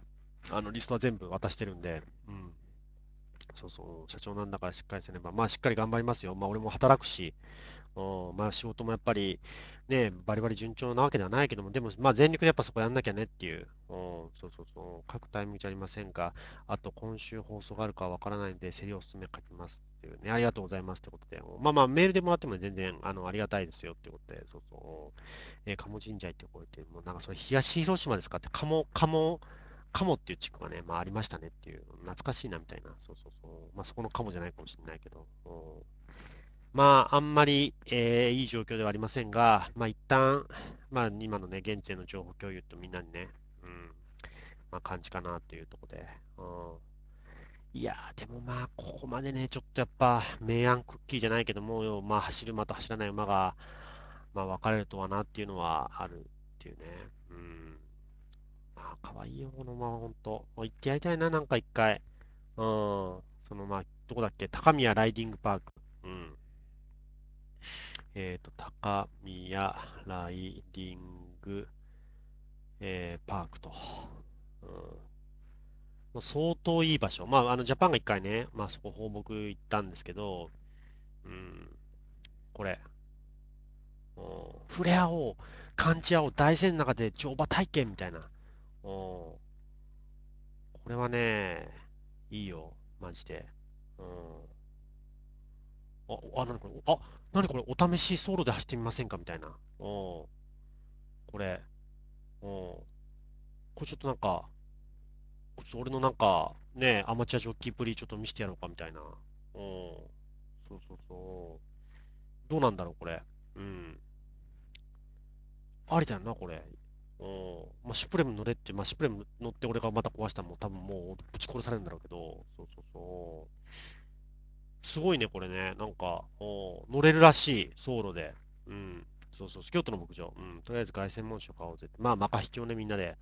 あのリストは全部渡してるんで、うん、そうそう、社長なんだからしっかりせねば、まあしっかり頑張りますよ。まあ俺も働くし、うん、まあ仕事もやっぱりね、バリバリ順調なわけではないけども、でもまあ全力でやっぱそこやんなきゃねっていう、うん、そうそうそう、書くタイミングじゃありませんか。あと今週放送があるかわからないんで、セリおすすめ書きますっていうね、ありがとうございますってことで、まあまあメールでもらっても全然あのありがたいですよってことで、そうそう、えー、鴨神社行ってこうやって、もうなんかそれ東広島ですかって、鴨、鴨、カモっていう地区がね、まあありましたねっていう、懐かしいなみたいな、そうそうそう、まあそこのカモじゃないかもしれないけど、まああんまり、えー、いい状況ではありませんが、まあ一旦、まあ今のね、現地への情報共有とみんなにね、うん、まあ感じかなっていうところで、うんいやー、でもまあ、ここまでね、ちょっとやっぱ、明暗クッキーじゃないけども、まあ、走る馬と走らない馬が、まあ、分かれるとはなっていうのはあるっていうね。うん。ああ、かわいいよ、このまま、ほんと。行ってやりたいな、なんか一回。うん。その、まあ、どこだっけ高宮ライディングパーク。うん。えっ、ー、と、高宮ライディング、えー、パークと。うん。もう相当いい場所。まあ、あの、ジャパンが一回ね、まあ、そこ放牧行ったんですけど、うん。これ。触れ合おう、感じ合おう、大自然の中で乗馬体験みたいな。うん。これはね、いいよ、マジで。うん。あ、あ、なにこれ、あ、なにこれ、お試し走路で走ってみませんかみたいな。うん。これ、うん。これちょっとなんか、ちょっと俺のなんか、ね、アマチュアジョッキープリちょっと見せてやろうかみたいな。うん。そうそうそう。どうなんだろう、これ。うん。ありだよな、これ。うん。まあ、シュプレム乗れって、まあ、シュプレム乗って俺がまた壊したらも多分もうぶち殺されるんだろうけど、そうそうそう。すごいね、これね。なんか、お乗れるらしい、走路で。うん。そうそう、京都の牧場。うん。とりあえず凱旋門賞買おうぜって。まあ、マカ引きをね、みんなで、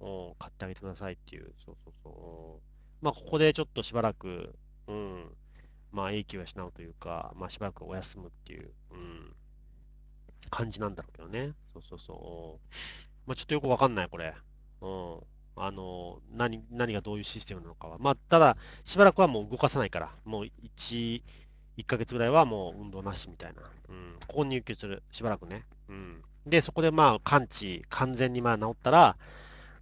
お買ってあげてくださいっていう。そうそうそう。まあ、ここでちょっとしばらく、うん。まあ、英気は失うというか、まあ、しばらくお休むっていう、うん。感じなんだろうけどね。そうそうそう。まあ、ちょっとよくわかんない、これ。うん。あの、何、何がどういうシステムなのかは。まあ、ただ、しばらくはもう動かさないから、もう1、1ヶ月ぐらいはもう運動なしみたいな。うん。ここに入居する。しばらくね。うん。で、そこでまあ、完治、完全にまあ治ったら、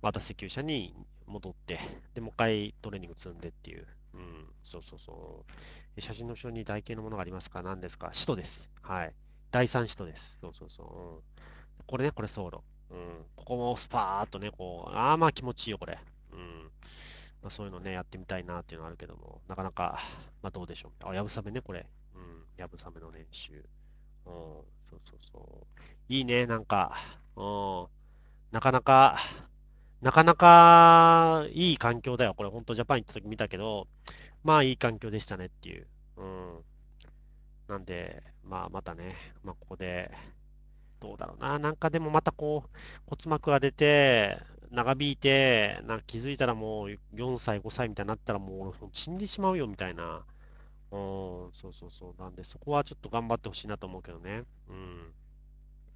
また請求者に戻って、で、もう一回トレーニング積んでっていう。うん。そうそうそう。写真の後ろに台形のものがありますか何ですか使徒です。はい。第三使徒です。そうそうそう。うん、これね、これソウロ。うん、ここもスパーっとね、こう、ああ、まあ気持ちいいよ、これ。うん。まあ、そういうのね、やってみたいなっていうのはあるけども、なかなか、まあどうでしょう。あ、やぶさめね、これ。うん、やぶさめの練習。うん、そうそうそう。いいね、なんか、うん、なかなか、なかなかいい環境だよ。これ、本当ジャパン行った時見たけど、まあいい環境でしたねっていう。うん。なんで、まあまたね、まあここで、どうだろうな、なんかでもまたこう、骨膜が出て、長引いて、なんか気づいたらもう4歳、5歳みたいになったらもう死んでしまうよみたいな。うん、そうそうそう。なんで、そこはちょっと頑張ってほしいなと思うけどね。うん。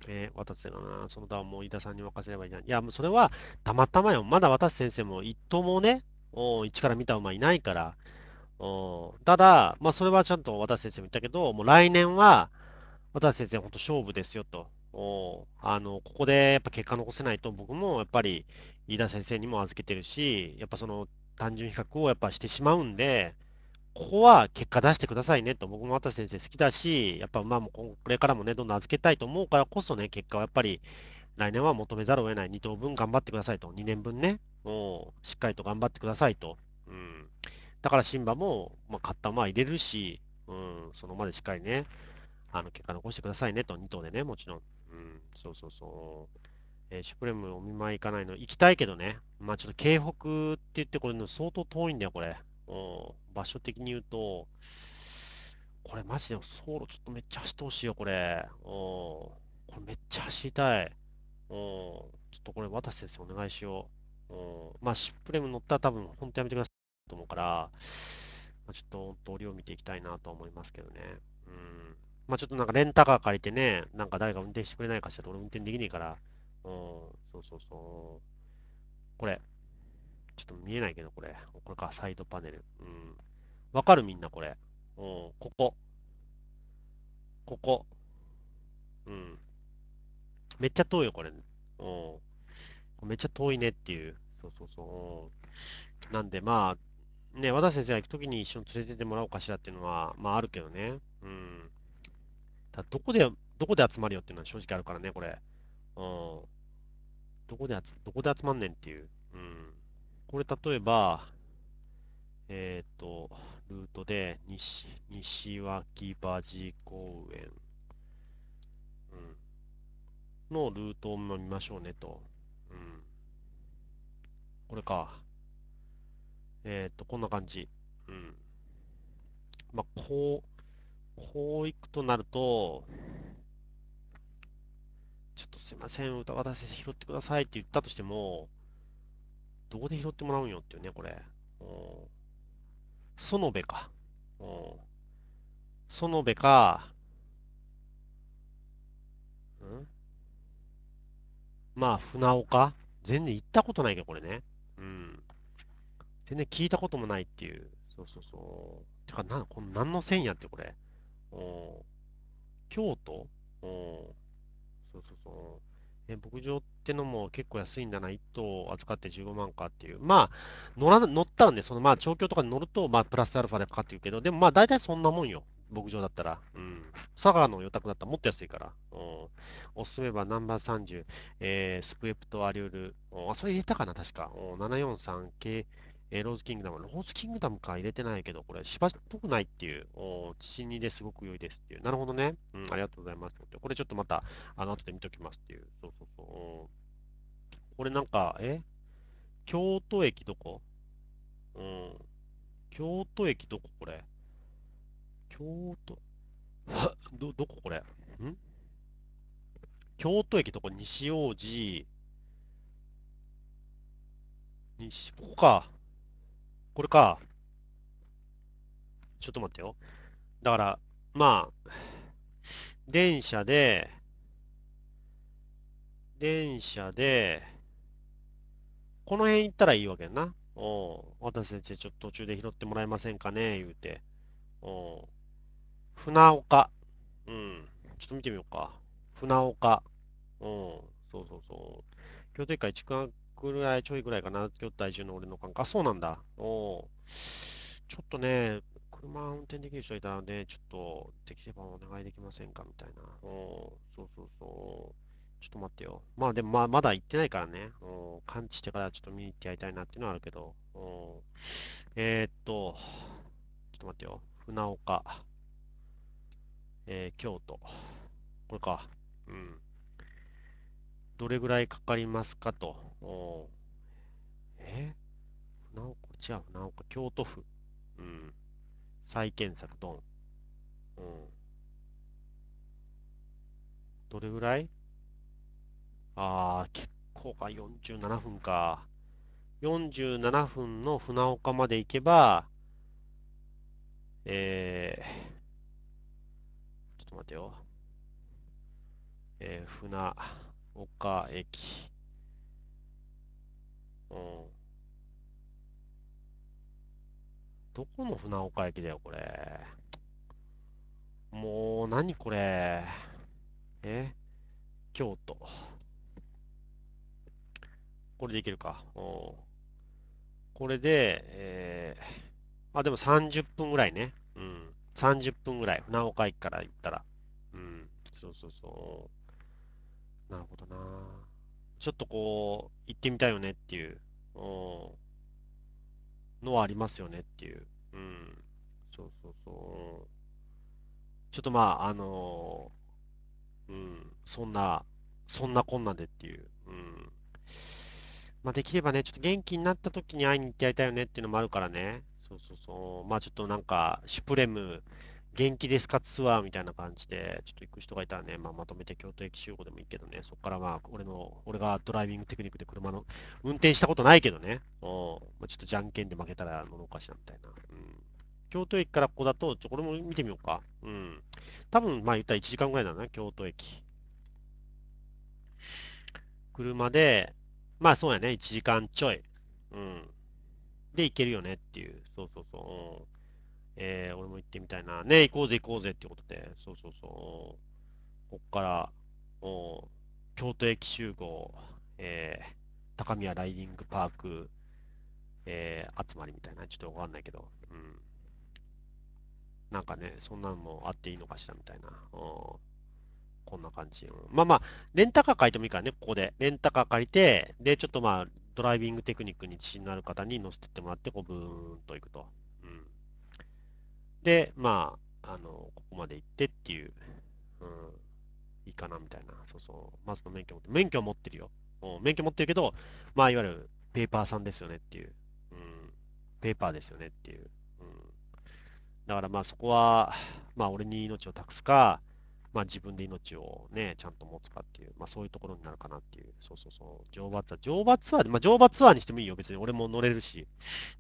えー、渡瀬がな、その他はもう飯田さんに任せればいいな。いや、もうそれはたまたまよ。まだ渡瀬先生も一頭もね、お一から見た馬いないから。おただ、まあ、それはちゃんと渡瀬先生も言ったけど、もう来年は、渡瀬先生、本当勝負ですよと。をあのここでやっぱ結果残せないと僕もやっぱり飯田先生にも預けてるしやっぱその単純比較をやっぱしてしまうんでここは結果出してくださいねと僕も渡先生好きだしやっぱまあこれからもねどんどん預けたいと思うからこそね結果はやっぱり来年は求めざるを得ない2等分頑張ってくださいと2年分ねもうしっかりと頑張ってくださいと、うん、だからシンバも、まあ、買ったまま入れるし、うん、そのまでしっかりねあの結果残してくださいねと2等でねもちろんうん、そうそうそう。えーシュプレムお見舞い行かないの。行きたいけどね。まあちょっと京北って言ってこれの相当遠いんだよ、これ。うん、場所的に言うと、これマジで走路ちょっとめっちゃ走ってほしいよ、これ。うん、これめっちゃ走りたい。うん、ちょっとこれ渡瀬先生お願いしよう。うん、まあシュプレム乗ったら多分本当やめてくださいと思うから、まあ、ちょっと通りを見ていきたいなと思いますけどね。うん。まあちょっとなんかレンタカー借りてね、なんか誰か運転してくれないかしら、俺運転できねえから。うん、そうそうそう。これ。ちょっと見えないけど、これ。これか、サイドパネル。うん。わかるみんな、これ。うん、ここ。ここ。うん。めっちゃ遠いよ、これ。うん。めっちゃ遠いねっていう。そうそうそう。なんで、まあ、ね、私たちが行くときに一緒に連れてってもらおうかしらっていうのは、まああるけどね。うん。ただどこで、どこで集まるよっていうのは正直あるからね、これ。うん。どこで集、どこで集まんねんっていう。うん。これ、例えば、えっ、ー、と、ルートで、西、西脇馬寺公園、うん、のルートを見ましょうねと。うん。これか。えっ、ー、と、こんな感じ。うん。まあ、こう、こういくとなると、ちょっとすいません、歌私拾ってくださいって言ったとしても、どこで拾ってもらうんよっていうね、これ。園部か。園部か、んまあ、船岡全然行ったことないけど、これね。うん。全然聞いたこともないっていう。そうそうそう。てか、な、この何の線やって、これ。京都そうそうそう。え牧場ってのも結構安いんだな、1頭扱って15万かっていう。まあ、乗ら乗ったんで、そのまあ、調教とかに乗ると、まあ、プラスアルファでかかってるけど、でもまあ、大体そんなもんよ。牧場だったら。うん。佐賀の予託だったらもっと安いから。うん。おすすめはナンバー30、えー、スクエプトアリュール。あ、それ入れたかな、確か。743系。えー、ローズキングダム、ローズキングダムか入れてないけど、これ芝っぽくないっていう、お地にですごく良いですっていう。なるほどね。うん、ありがとうございます。これちょっとまた、あの、後で見ときますっていう。そうそうそう。これなんか、え京都駅どこうん。京都駅どここれ。京都、ど、どここれん京都駅どこ西王子、西、ここか。これか。ちょっと待ってよ。だから、まあ、電車で、電車で、この辺行ったらいいわけやな。お私たちちょっと途中で拾ってもらえませんかね言うて。お船岡。うん。ちょっと見てみようか。船岡。うん。そうそうそう。京都会築ぐらい、ちょいぐらいかな、今日体重の俺の感覚。あ、そうなんだ。おちょっとね、車運転できる人いたらね、ちょっと、できればお願いできませんかみたいな。おそうそうそう。ちょっと待ってよ。まあでもまあまだ行ってないからね。おお。完治してからちょっと見に行ってやりたいなっていうのはあるけど。おお。えー、っと、ちょっと待ってよ。船岡、えー、京都。これか。うん。どれぐらいかかりますかと。おえ船岡、違う、船岡、京都府。うん。再検索、ドン。うん。どれぐらいああ、結構か、47分か。47分の船岡まで行けば、えー、ちょっと待ってよ。えー、船、岡駅。うん。どこの船岡駅だよ、これ。もう、何これ。え京都。これでいけるか。うん。これで、えー、あ、でも30分ぐらいね。うん。30分ぐらい。船岡駅から行ったら。うん。そうそうそう。なるほどな。ちょっとこう、行ってみたいよねっていう、のはありますよねっていう。うん。そうそうそう。ちょっとまあ、あのー、うん、そんな、そんなこんなでっていう。うん。まあ、できればね、ちょっと元気になった時に会いに行ってやりたいよねっていうのもあるからね。そうそうそう。まあ、ちょっとなんか、シュプレム、元気ですかツアーみたいな感じで、ちょっと行く人がいたらね、まあ、まとめて京都駅集合でもいいけどね、そこからまあ、俺の、俺がドライビングテクニックで車の運転したことないけどね、おまあ、ちょっとじゃんけんで負けたら物おかしなみたいな。うん京都駅からここだと、ちょ、これも見てみようか。うん。多分、まあ言ったら1時間ぐらいだな、京都駅。車で、まあそうやね、1時間ちょい。うん。で、行けるよねっていう。そうそうそう。うんえー、俺も行ってみたいな。ね、行こうぜ行こうぜってことで、そうそうそう。こっから、もう、京都駅集合、えー、高宮ライディングパーク、えー、集まりみたいな、ちょっとわかんないけど、うん。なんかね、そんなんもあっていいのかしらみたいな。こんな感じ、まあまあ、レンタカー借りてもいいからね、ここで。レンタカー借りて、で、ちょっとまあ、ドライビングテクニックに自信のある方に乗せてってもらって、こう、ブーンと行くと。で、、まあ、あの、ここまで行ってっていう、うん、いいかなみたいな。そうそう。まずの免許持って、免許は持ってるよ。う免許持ってるけど、まあ、いわゆるペーパーさんですよねっていう。うん、ペーパーですよねっていう。うん、だからまあそこは、まあ俺に命を託すか、まあ自分で命をね、ちゃんと持つかっていう、まあそういうところになるかなっていう。そうそうそう。乗馬ツアー。乗馬ツアーで、まあ乗馬ツアーにしてもいいよ、別に。俺も乗れるし。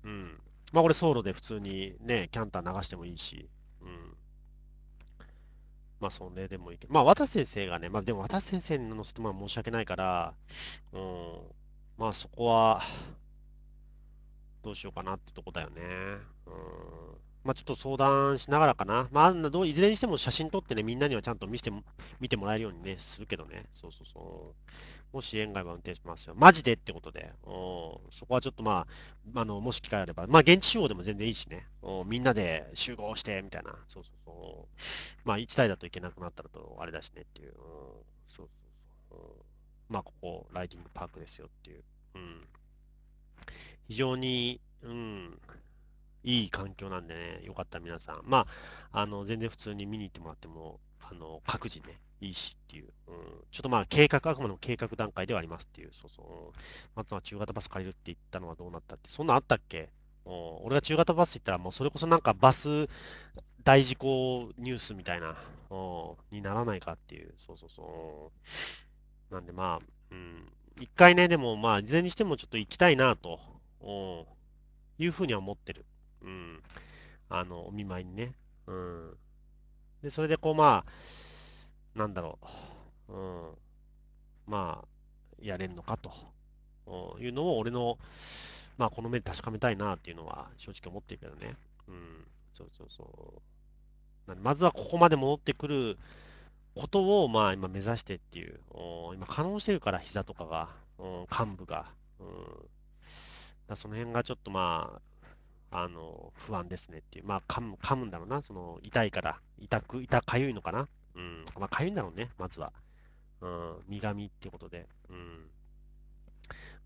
うん。まあ俺ソロで普通にね、キャンター流してもいいし、うん。まあそれでもいいけど、まあ渡先生がね、まあでも渡先生に乗せても申し訳ないから、うん、まあそこは、どうしようかなってとこだよね。うん。まあちょっと相談しながらかな。まあどういずれにしても写真撮ってね、みんなにはちゃんと見せて見てもらえるようにね、するけどね。そうそうそう。もし園外は運転しますよ。マジでってことで、おそこはちょっとまあ、あのもし機会あれば、まあ、現地集合でも全然いいしね、おみんなで集合してみたいな、そうそうそう、まあ、1台だといけなくなったらと、あれだしねっていう、おそうそうそう、まあ、ここ、ライティングパークですよっていう、うん、非常に、うん、いい環境なんでね、よかった皆さん、まあ、あの全然普通に見に行ってもらっても、あの各自ね、いいしっていう、うん、ちょっとまあ計画、あくまでも計画段階ではありますっていう、そうそう、うん、あとは中型バス借りるって言ったのはどうなったって、そんなんあったっけ、うん、俺が中型バス行ったら、もうそれこそなんかバス大事故ニュースみたいな、うん、にならないかっていう、そうそうそう。なんでまあ、うん、一回ね、でもまあ、事前にしてもちょっと行きたいなと、うん、いうふうには思ってる。うん。あの、お見舞いにね。うん。で、それでこうまあ、なんだろう、うん、まあ、やれんのかというのを、俺の、まあ、この目で確かめたいなっていうのは正直思ってるけどね。うん、そうそうそう。まずはここまで戻ってくることを、まあ、今目指してっていう、今可能してるから、膝とかが、うん、幹部が。うん、だその辺がちょっとまあ、あの、不安ですねっていう。まあ、噛む、噛むんだろうな。その、痛いから、痛く、痛かゆいのかな。うん。まあ、かゆいんだろうね、まずは。うん、苦味ってことで。うん。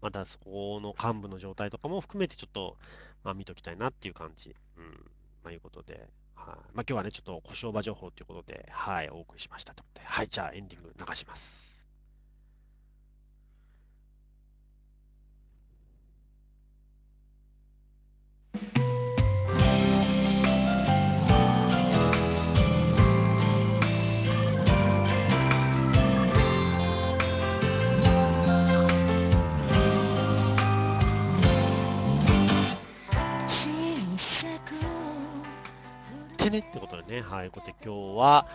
またそこの幹部の状態とかも含めてちょっと、まあ、見ときたいなっていう感じ。うん。まあ、いうことで。はい、まあ、今日はね、ちょっと故障場情報ということで、はい、お送りしましたとてことで。はい、じゃあエンディング流します。you ねってことでね、はい、こうやって今日は、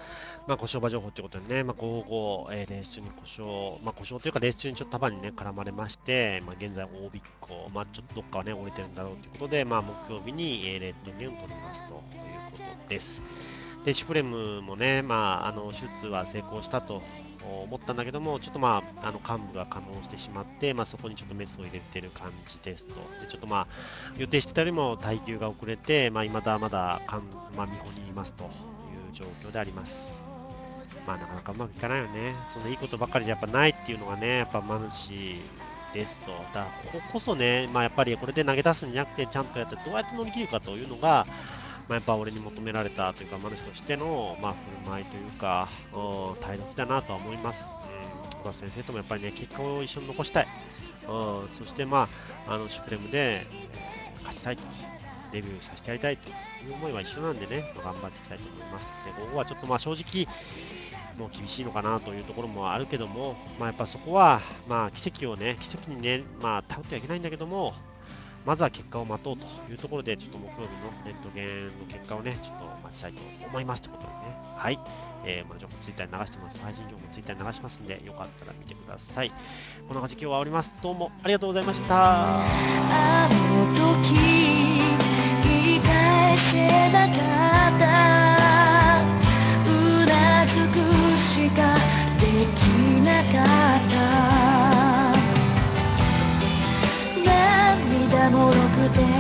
まあ、故障場情報ってことでね、まあ、午後、えー、レース中に故障、まあ、故障というか、レース中にちょっと束にね、絡まれまして、まあ、現在、大びっこ、まあ、ちょっとどっかはね、折れてるんだろうということで、まあ、木曜日に、えー、レッドゲームを取りますということです。で、シュプレムもね、まあ、あの、手術は成功したと思ったんだけども、ちょっとまあ、あの幹部が可能してしまって、まあ、そこにちょっとメスを入れてる感じですと。でちょっとまあ、予定してたよりも耐久が遅れて、まあ、未だまだ幹部、まあ、見本にいますという状況であります。まあ、なかなかうまくいかないよね。そんいいことばっかりじゃやっぱないっていうのがね、やっぱマヌシですと。だから、こここそね、まあ、やっぱりこれで投げ出すんじゃなくて、ちゃんとやって、どうやって乗り切るかというのが、まあ、やっぱ俺に求められたというか、マルシとしての、まあ、振る舞いというか、うん、態度だなとは思います。うん、小先生ともやっぱりね、結果を一緒に残したい。うん、そして、まあ、あの、シュプレムで、え勝ちたいと、デビューさせてやりたいという思いは一緒なんでね、まあ、頑張っていきたいと思います。で、ここはちょっとまあ正直、もう厳しいのかなというところもあるけども、まあ、やっぱそこは、まあ、奇跡をね、奇跡にね、まあ、頼ってはいけないんだけども、まずは結果を待とうというところで、ちょっと木曜日のレントゲンの結果をね、ちょっと待ちたいと思いますってことでね。はい。えー、マルジョンもツイッターに流してます。配信情報もツイッターに流しますんで、よかったら見てください。こんな感じ今日は終わります。どうもありがとうございました。あの時、言い返せなかった。うなずくしかできなかった。もろくて